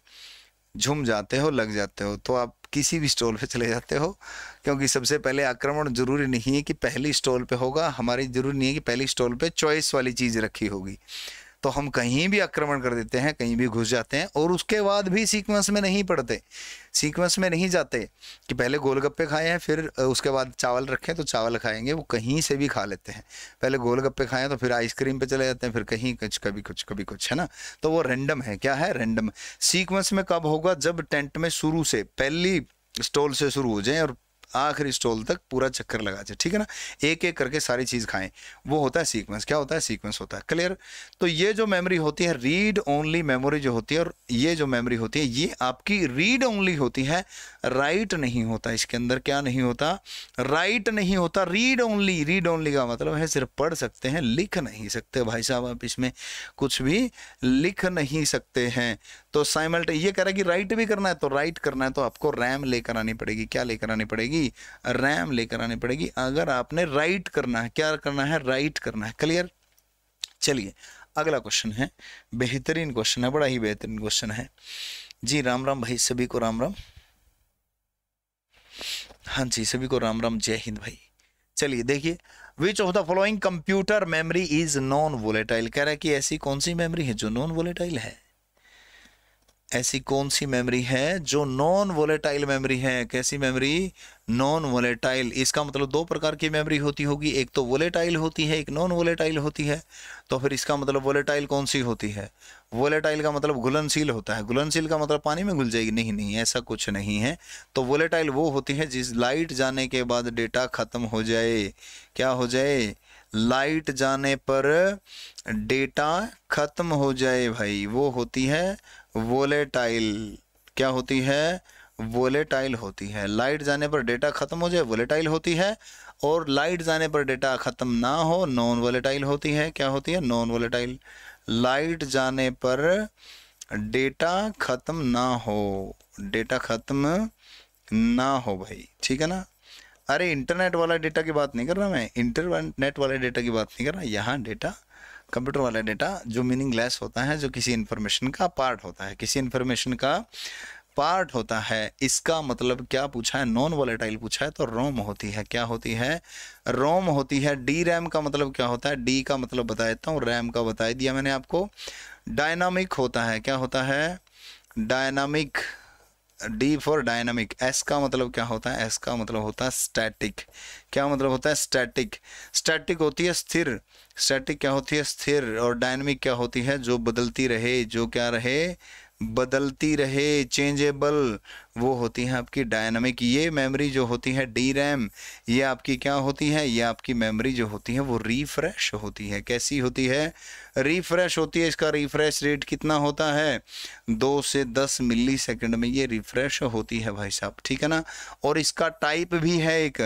S1: झूम जाते हो लग जाते हो तो आप किसी भी स्टॉल पे चले जाते हो क्योंकि सबसे पहले आक्रमण जरूरी नहीं है कि पहली स्टॉल पे होगा हमारी जरूरी नहीं है कि पहली स्टॉल पे चॉइस वाली चीज़ रखी होगी तो हम कहीं भी आक्रमण कर देते हैं कहीं भी घुस जाते हैं और उसके बाद भी सीक्वेंस में नहीं पड़ते सीक्वेंस में नहीं जाते कि पहले गोलगप्पे खाए हैं फिर उसके बाद चावल रखें तो चावल खाएंगे वो कहीं से भी खा लेते हैं पहले गोलगप्पे खाएं तो फिर आइसक्रीम पे चले जाते हैं फिर कहीं कुछ कभी कुछ कभी कुछ है ना तो वो रेंडम है क्या है रेंडम सीक्वेंस में कब होगा जब टेंट में शुरू से पहली स्टॉल से शुरू हो जाए और आखिरी स्टॉल तक पूरा चक्कर लगा जाए ठीक है ना एक एक करके सारी चीज़ खाएं वो होता है सीक्वेंस क्या होता है सीक्वेंस होता है क्लियर तो ये जो मेमोरी होती है रीड ओनली मेमोरी जो होती है और ये जो मेमोरी होती है ये आपकी रीड ओनली होती है राइट नहीं होता इसके अंदर क्या नहीं होता राइट नहीं होता रीड ओनली रीड ओनली का मतलब है सिर्फ पढ़ सकते हैं लिख नहीं सकते भाई साहब आप इसमें कुछ भी लिख नहीं सकते हैं तो साइमल्ट ये कह रहा है कि राइट भी करना है तो राइट करना है तो आपको रैम लेकर आनी पड़ेगी क्या लेकर आनी पड़ेगी पड़ेगी रैम लेकर आनी पड़ेगी अगर आपने राइट करना है क्या करना है राइट करना है क्लियर चलिए अगला क्वेश्चन है बेहतरीन क्वेश्चन है बड़ा ही बेहतरीन क्वेश्चन है जी राम राम भाई सभी को राम राम हाँ जी सभी को राम राम जय हिंद भाई चलिए देखिए which of the following computer memory is non volatile कह रहा है कि ऐसी कौन सी मेमोरी है जो नॉन वोलेटाइल है ऐसी कौन सी मेमोरी है जो नॉन वोलेटाइल मेमोरी है कैसी मेमोरी नॉन वोलेटाइल इसका मतलब दो प्रकार की मेमोरी होती होगी एक तो वोलेटाइल होती है एक नॉन वोलेटाइल होती है तो फिर इसका मतलब वोलेटाइल कौन सी होती है वोलेटाइल का मतलब घुलनशील होता है घुलनशील का मतलब पानी में घुल जाएगी नहीं नहीं ऐसा कुछ नहीं है तो वोलेटाइल वो होती है जिस लाइट जाने के बाद डेटा ख़त्म हो जाए क्या हो जाए लाइट जाने पर डेटा ख़त्म हो जाए भाई वो होती है वोलेटाइल क्या होती है वोलेटाइल होती है लाइट जाने पर डेटा ख़त्म हो जाए वोलेटाइल होती है और लाइट जाने पर डेटा ख़त्म ना हो नॉन वोलेटाइल होती है क्या होती है नॉन वोलेटाइल लाइट जाने पर डेटा ख़त्म ना हो डेटा ख़त्म ना हो भाई ठीक है ना अरे इंटरनेट वाला डेटा की बात नहीं कर रहा मैं इंटरनेट वाले डेटा की बात नहीं कर रहा यहाँ डेटा कंप्यूटर वाला डेटा जो मीनिंगलेस होता है जो किसी इन्फॉर्मेशन का पार्ट होता है किसी इन्फॉर्मेशन का पार्ट होता है इसका मतलब क्या पूछा है नॉन वॉलेटाइल पूछा है तो रोम होती है क्या होती है रोम होती है डी रैम का मतलब क्या होता है डी का मतलब बता देता हूँ रैम का बता दिया मैंने आपको डायनामिक होता है क्या होता है dynamic D for dynamic S का मतलब क्या होता है एस का मतलब होता है स्टैटिक क्या मतलब होता है स्टैटिक स्टैटिक होती है स्थिर स्टैटिक क्या होती है स्थिर और डायनेमिक क्या होती है जो बदलती रहे जो क्या रहे बदलती रहे चेंजेबल वो होती है आपकी डायनामिक ये मेमोरी जो होती है डी रैम ये आपकी क्या होती है ये आपकी मेमोरी जो होती है वो रिफ्रेश होती है कैसी होती है रिफ्रेश होती है इसका रिफ्रेश रेट कितना होता है दो से दस मिली सेकेंड में ये रिफ्रेश होती है भाई साहब ठीक है ना और इसका टाइप भी है एक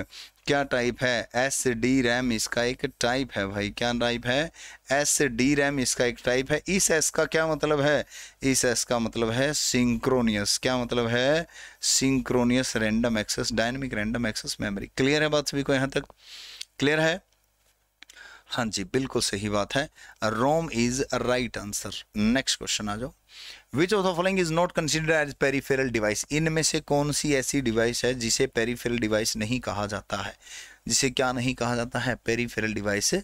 S1: क्या टाइप है एस डी रैम इसका एक टाइप है भाई क्या टाइप है एस डी रैम इसका एक टाइप है इस एस का क्या मतलब है इस एस का मतलब है सिंक्रोनियस क्या मतलब है synchronous random access dynamic random access memory clear है बात सभी को यहाँ तक क्लियर है हाँ जी बिल्कुल सही बात है ROM is right answer next question आ जाओ which of the following is not consider as peripheral device इनमें से कौन सी ऐसी डिवाइस है जिसे पेरीफेरल डिवाइस नहीं कहा जाता है जिसे क्या नहीं कहा जाता है पेरीफेरल डिवाइस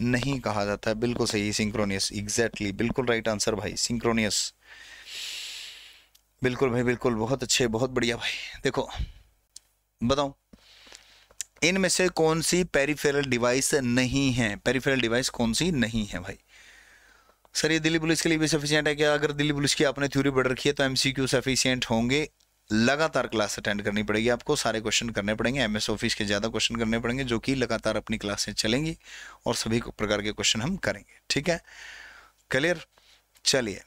S1: नहीं कहा जाता है बिल्कुल सही सिंक्रोनियस एग्जैक्टली exactly, बिल्कुल राइट right आंसर भाई सिंक्रोनियस बिल्कुल भाई बिल्कुल बहुत अच्छे बहुत बढ़िया भाई देखो बताओ इनमें से कौन सी पेरीफेरल डिवाइस नहीं है पेरीफेरल डिवाइस कौन सी नहीं है भाई सर ये दिल्ली पुलिस के लिए भी सफिशियंट है क्या अगर दिल्ली पुलिस की आपने थ्योरी पढ़ रखी है तो एमसीक्यू सफिशियंट होंगे लगातार क्लास अटेंड करनी पड़ेगी आपको सारे क्वेश्चन करने पड़ेंगे एमएस ऑफिस के ज़्यादा क्वेश्चन करने पड़ेंगे जो कि लगातार अपनी क्लासें चलेंगी और सभी प्रकार के क्वेश्चन हम करेंगे ठीक है क्लियर चलिए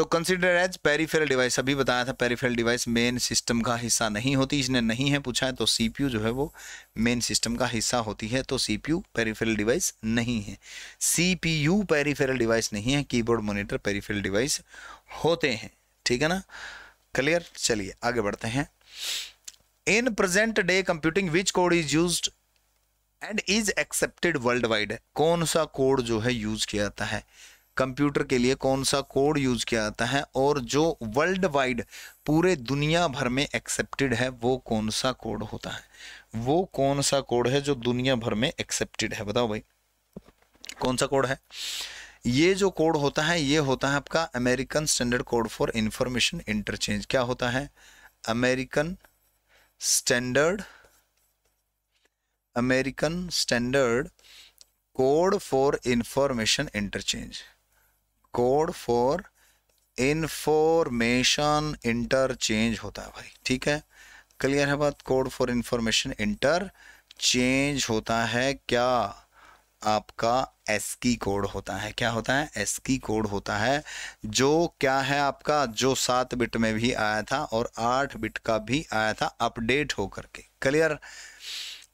S1: तो कंसिडर एज पेरीफेरल डिवाइस अभी बताया था पेरीफेरल डिवाइस मेन सिस्टम का हिस्सा नहीं होती इसने नहीं है पूछा है तो सीपीयू जो है वो मेन सिस्टम का हिस्सा होती है तो सीपीयू पेरीफेरल डिवाइस नहीं है सीपीयू पेरीफेरल डिवाइस नहीं है कीबोर्ड मॉनिटर पेरीफेरल डिवाइस होते हैं ठीक है ना क्लियर चलिए आगे बढ़ते हैं in present day computing which code is use and is accepted world wide कौन सा कोड जो है यूज किया जाता है कंप्यूटर के लिए कौन सा कोड यूज किया जाता है और जो वर्ल्ड वाइड पूरे दुनिया भर में एक्सेप्टेड है वो कौन सा कोड होता है वो कौन सा कोड है जो दुनिया भर में एक्सेप्टेड है बताओ भाई कौन सा कोड है ये जो कोड होता है ये होता है आपका American standard code for information interchange क्या होता है American standard American standard code for information interchange code for information interchange होता है भाई ठीक है क्लियर है बात कोड फॉर इंफॉर्मेशन इंटरचेंज होता है क्या आपका एसकी कोड होता है क्या होता है एसकी कोड होता है जो क्या है आपका जो सात बिट में भी आया था और आठ बिट का भी आया था अपडेट होकर के clear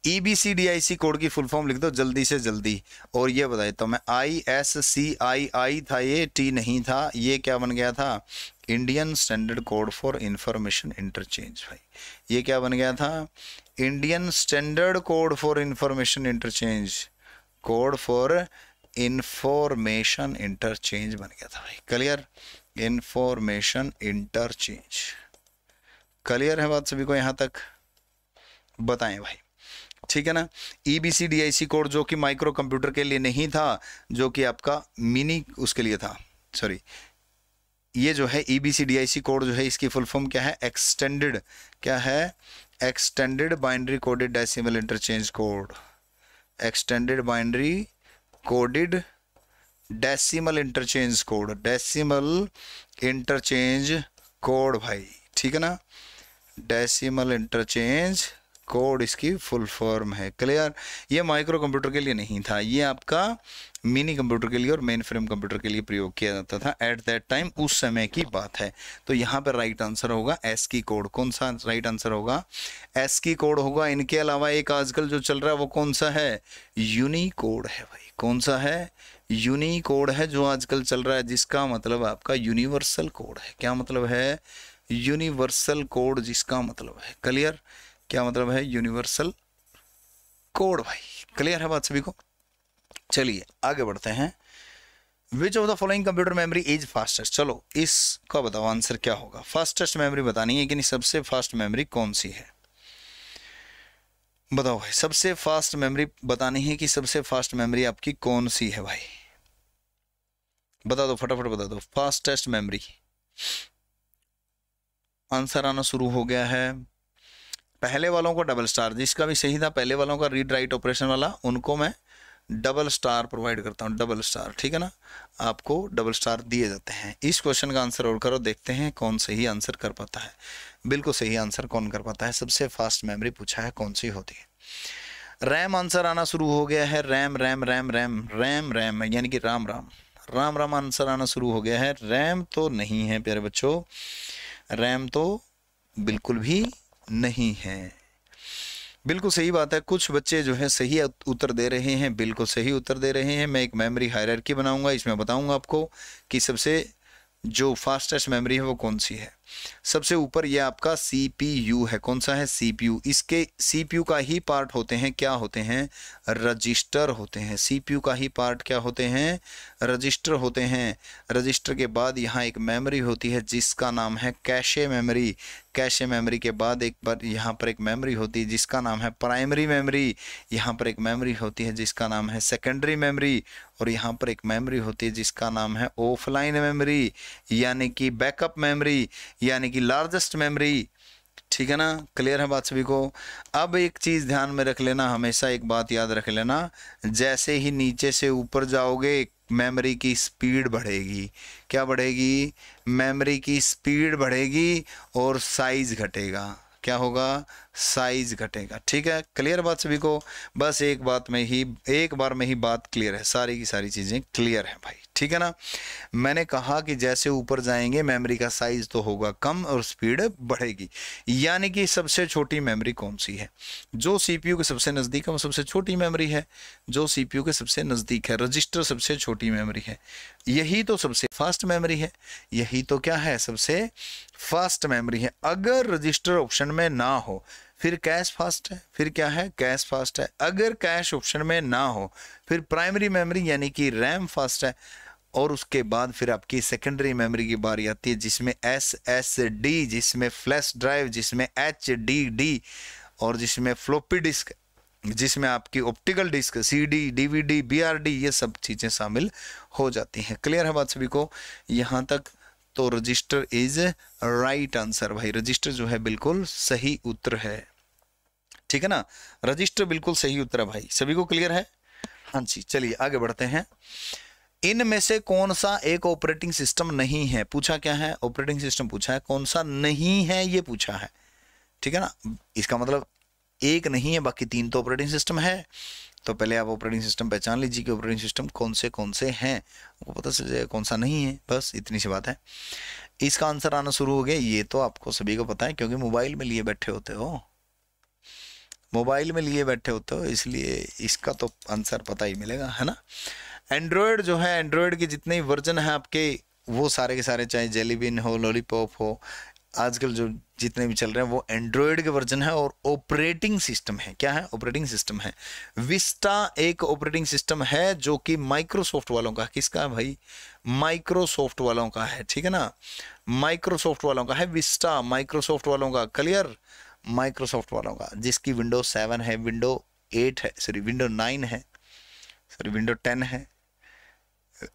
S1: E B C D I C code की फुल फॉर्म लिख दो जल्दी से जल्दी और ये बता देता तो हूँ मैं आई एस सी आई आई था ये टी नहीं था ये क्या बन गया था Indian standard code for information interchange भाई ये क्या बन गया था Indian standard code for information interchange code for information interchange बन गया था भाई क्लियर इंफॉर्मेशन इंटरचेंज क्लियर है बात सभी को यहाँ तक बताएं भाई ठीक है ना E B C D I C code जो कि माइक्रो कंप्यूटर के लिए नहीं था जो कि आपका मिनी उसके लिए था सॉरी ये जो है E B C D I C code जो है इसकी फुल फॉर्म क्या है एक्सटेंडेड क्या है extended binary coded decimal interchange code extended binary coded decimal interchange code decimal interchange code भाई ठीक है ना डेसिमल इंटरचेंज कोड इसकी फुल फॉर्म है क्लियर ये माइक्रो कंप्यूटर के लिए नहीं था ये आपका मिनी कंप्यूटर के लिए और मेन फ्रेम कंप्यूटर के लिए प्रयोग किया जाता था एट दैट टाइम उस समय की बात है तो यहाँ पर राइट आंसर होगा एस की कोड कौन सा राइट आंसर होगा एस की कोड होगा इनके अलावा एक आजकल जो चल रहा है वो कौन सा है यूनी कोड है भाई कौन सा है यूनी कोड है जो आजकल चल रहा है जिसका मतलब आपका यूनिवर्सल कोड है क्या मतलब है यूनिवर्सल कोड जिसका मतलब है क्लियर क्या मतलब है यूनिवर्सल कोड भाई क्लियर है बात सभी को चलिए आगे बढ़ते हैं which of the following computer memory is fastest चलो इसका बताओ आंसर क्या होगा फास्टेस्ट मेमोरी बतानी है कि नहीं सबसे फास्ट मेमोरी कौन सी है बताओ भाई सबसे फास्ट मेमोरी बतानी है कि सबसे फास्ट मेमोरी आपकी कौन सी है भाई बता दो फटाफट बता दो फास्टेस्ट मेमोरी आंसर आना शुरू हो गया है पहले वालों को डबल स्टार जिसका भी सही था पहले वालों का रीड राइट ऑपरेशन वाला उनको मैं डबल स्टार प्रोवाइड करता हूँ डबल स्टार ठीक है ना आपको डबल स्टार दिए जाते हैं इस क्वेश्चन का आंसर और करो देखते हैं कौन सही आंसर कर पाता है बिल्कुल सही आंसर कौन कर पाता है सबसे फास्ट मेमोरी पूछा है कौन सी होती है रैम आंसर आना शुरू हो गया है RAM RAM RAM RAM RAM RAM यानी कि RAM RAM RAM RAM answer आना शुरू हो गया है रैम तो नहीं है प्यारे बच्चों रैम तो बिल्कुल भी नहीं है बिल्कुल सही बात है कुछ बच्चे जो है सही उत्तर दे रहे हैं बिल्कुल सही उत्तर दे रहे हैं मैं एक मेमोरी हायरकी बनाऊंगा इसमें बताऊंगा आपको कि सबसे जो फास्टेस्ट मेमोरी है वो कौन सी है सबसे ऊपर ये आपका सीपीयू है कौन सा है सीपीयू इसके सीपीयू का ही पार्ट होते हैं क्या होते हैं रजिस्टर होते हैं सीपीयू का ही पार्ट क्या होते हैं रजिस्टर होते हैं रजिस्टर के बाद यहाँ एक मेमोरी होती है जिसका नाम है कैशे मेमोरी कैशे मेमोरी के बाद एक बार यहाँ पर एक मेमोरी होती है जिसका नाम है प्राइमरी मेमोरी यहाँ पर एक मेमोरी होती है जिसका नाम है सेकेंडरी मेमोरी और यहाँ पर एक मेमोरी होती है जिसका नाम है ऑफलाइन मेमोरी यानी कि बैकअप मेमोरी यानी कि लार्जेस्ट मेमोरी ठीक है ना क्लियर है बात सभी को अब एक चीज़ ध्यान में रख लेना हमेशा एक बात याद रख लेना जैसे ही नीचे से ऊपर जाओगे मेमोरी की स्पीड बढ़ेगी क्या बढ़ेगी मेमोरी की स्पीड बढ़ेगी और साइज घटेगा क्या होगा साइज घटेगा ठीक है क्लियर बात सभी को बस एक बात में ही एक बार में ही बात क्लियर है सारी की सारी चीज़ें क्लियर है भाई ठीक है ना मैंने कहा कि जैसे ऊपर जाएंगे मेमोरी का साइज तो होगा कम और स्पीड बढ़ेगी यानी कि सबसे छोटी मेमोरी कौन सी है जो सीपीयू के सबसे नज़दीक है वो सबसे छोटी मेमोरी है जो सीपीयू के सबसे नज़दीक है रजिस्टर सबसे छोटी मेमोरी है यही तो सबसे फास्ट मेमोरी है यही तो क्या है सबसे फास्ट मेमोरी है अगर रजिस्टर ऑप्शन में ना हो फिर कैश फास्ट है फिर क्या है कैश फास्ट है अगर कैश ऑप्शन में ना हो फिर प्राइमरी मेमोरी यानी कि रैम फास्ट है और उसके बाद फिर आपकी सेकेंडरी मेमोरी की बारी आती है जिसमें एस एस डी जिसमें फ्लैश ड्राइव जिसमें एच डी डी और जिसमें फ्लोपी डिस्क जिसमें आपकी optical disk CD, DVD, BRD ये सब चीज़ें शामिल हो जाती हैं क्लियर है बात सभी को यहाँ तक तो रजिस्टर इज राइट आंसर भाई रजिस्टर जो है बिल्कुल सही उत्तर है ठीक है ना रजिस्टर बिल्कुल सही उत्तर है भाई सभी को क्लियर है हाँ जी चलिए आगे बढ़ते हैं इनमें से कौन सा एक ऑपरेटिंग सिस्टम नहीं है पूछा क्या है ऑपरेटिंग सिस्टम पूछा है कौन सा नहीं है ये पूछा है ठीक है ना इसका मतलब एक नहीं है बाकी तीन तो ऑपरेटिंग सिस्टम है तो पहले आप ऑपरेटिंग सिस्टम पहचान लीजिए कि ऑपरेटिंग सिस्टम कौन से कौन से हैं आपको पता चल जाएगा कौन सा नहीं है बस इतनी सी बात है इसका आंसर आना शुरू हो गया ये तो आपको सभी को पता है क्योंकि मोबाइल में लिए बैठे होते हो मोबाइल में लिए बैठे होते हो इसलिए इसका तो आंसर पता ही मिलेगा है ना एंड्रॉयड जो है एंड्रॉयड के जितने वर्जन हैं आपके वो सारे के सारे चाहे जेलीबिन हो लॉलीपॉप हो आजकल जो जितने भी चल रहे हैं वो एंड्रॉयड के वर्जन है और ऑपरेटिंग सिस्टम है क्या है ऑपरेटिंग सिस्टम है विस्टा एक ऑपरेटिंग सिस्टम है जो कि माइक्रोसॉफ्ट वालों का किसका भाई माइक्रोसॉफ्ट वालों का है ठीक है ना माइक्रोसॉफ्ट वालों का है विस्टा माइक्रोसॉफ्ट वालों का क्लियर माइक्रोसॉफ्ट वालों का जिसकी विंडो सेवन है विंडो एट है सॉरी विंडो नाइन है सॉरी विंडो टेन है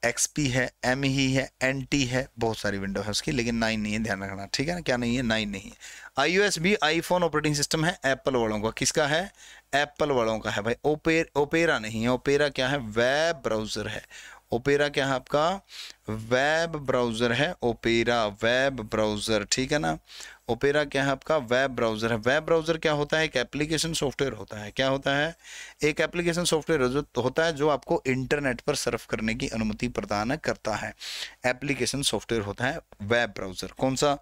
S1: एक्सपी है एम ही है एन टी है बहुत सारी विंडो है उसकी लेकिन नाइन नहीं है ध्यान रखना ठीक है ना क्या नहीं है नाइन नहीं है आई ओ एस भी फोन ऑपरेटिंग सिस्टम है एप्पल वालों का किसका है एप्पल वालों का है भाई ओपे ओपेरा नहीं है ओपेरा क्या है वेब ब्राउज़र है ओपेरा क्या है आपका वेब ब्राउज़र है ओपेरा वेब ब्राउज़र ठीक है ना ओपेरा क्या है आपका वेब ब्राउज़र है वेब ब्राउज़र क्या होता है एक एप्लीकेशन सॉफ्टवेयर होता है क्या होता है एक एप्लीकेशन सॉफ्टवेयर जो होता है जो आपको इंटरनेट पर सर्फ करने की अनुमति प्रदान करता है एप्लीकेशन सॉफ्टवेयर होता है वेब ब्राउज़र कौन सा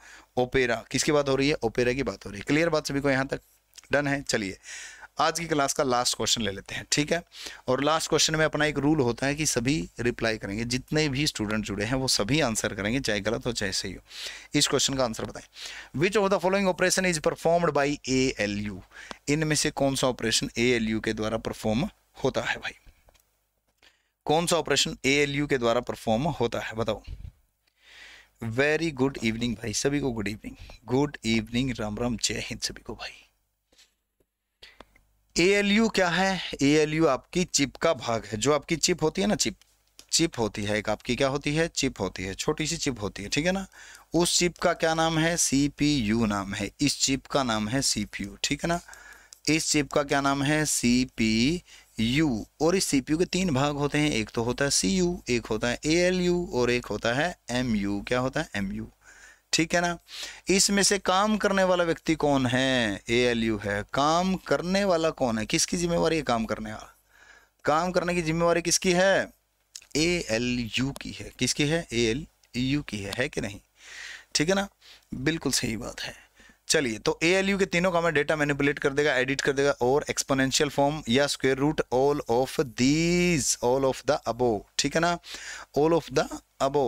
S1: ओपेरा किसकी बात हो रही है ओपेरा की बात हो रही है क्लियर बात सभी को यहाँ तक डन है चलिए आज की क्लास का लास्ट क्वेश्चन ले लेते हैं ठीक है और लास्ट क्वेश्चन में अपना एक रूल होता है कि सभी रिप्लाई करेंगे जितने भी स्टूडेंट जुड़े हैं वो सभी आंसर करेंगे चाहे गलत हो चाहे सही हो इस क्वेश्चन का आंसर बताएं which of the following operation is performed by A L U इनमें से कौन सा ऑपरेशन ए एल यू के द्वारा परफॉर्म होता है भाई कौन सा ऑपरेशन ए एल यू के द्वारा परफॉर्म होता है बताओ वेरी गुड इवनिंग भाई सभी को good evening good evening Ram Ram जय हिंद सभी को भाई ए क्या है ए आपकी चिप का भाग है जो आपकी चिप होती है ना चिप चिप होती है एक आपकी क्या होती है चिप होती है छोटी सी चिप होती है ठीक है ना उस चिप का क्या नाम है यू नाम है इस चिप का नाम है यू ठीक है ना इस चिप का क्या नाम है यू और इस यू के तीन भाग होते हैं एक तो होता है यू एक होता है यू और एक होता है यू क्या होता है यू ठीक है ना इसमें से काम करने वाला व्यक्ति कौन है ए एल यू है काम करने वाला कौन है किसकी जिम्मेवारी है काम करने वाला काम करने की जिम्मेवारी किसकी है ए एल यू की है किसकी है ए एल यू की है है कि नहीं ठीक है ना बिल्कुल सही बात है चलिए तो ए एल यू के तीनों का मैं डेटा मैनिपुलेट कर देगा एडिट कर देगा और एक्सपोनेंशियल फॉर्म या square root all of these all of the above ठीक है ना ऑल ऑफ द अबो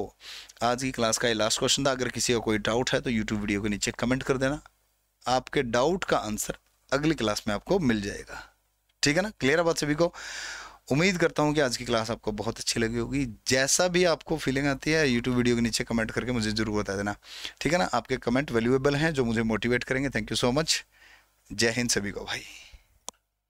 S1: आज की क्लास का ये लास्ट क्वेश्चन था अगर किसी का कोई डाउट है तो यूट्यूब वीडियो के नीचे कमेंट कर देना आपके डाउट का आंसर अगली क्लास में आपको मिल जाएगा ठीक है ना क्लियर है बात सभी को उम्मीद करता हूँ कि आज की क्लास आपको बहुत अच्छी लगी होगी जैसा भी आपको फीलिंग आती है यूट्यूब वीडियो के नीचे कमेंट करके मुझे जरूर बता देना ठीक है ना आपके कमेंट वैल्यूएबल हैं जो मुझे मोटिवेट करेंगे थैंक यू सो मच जय हिंद सभी को भाई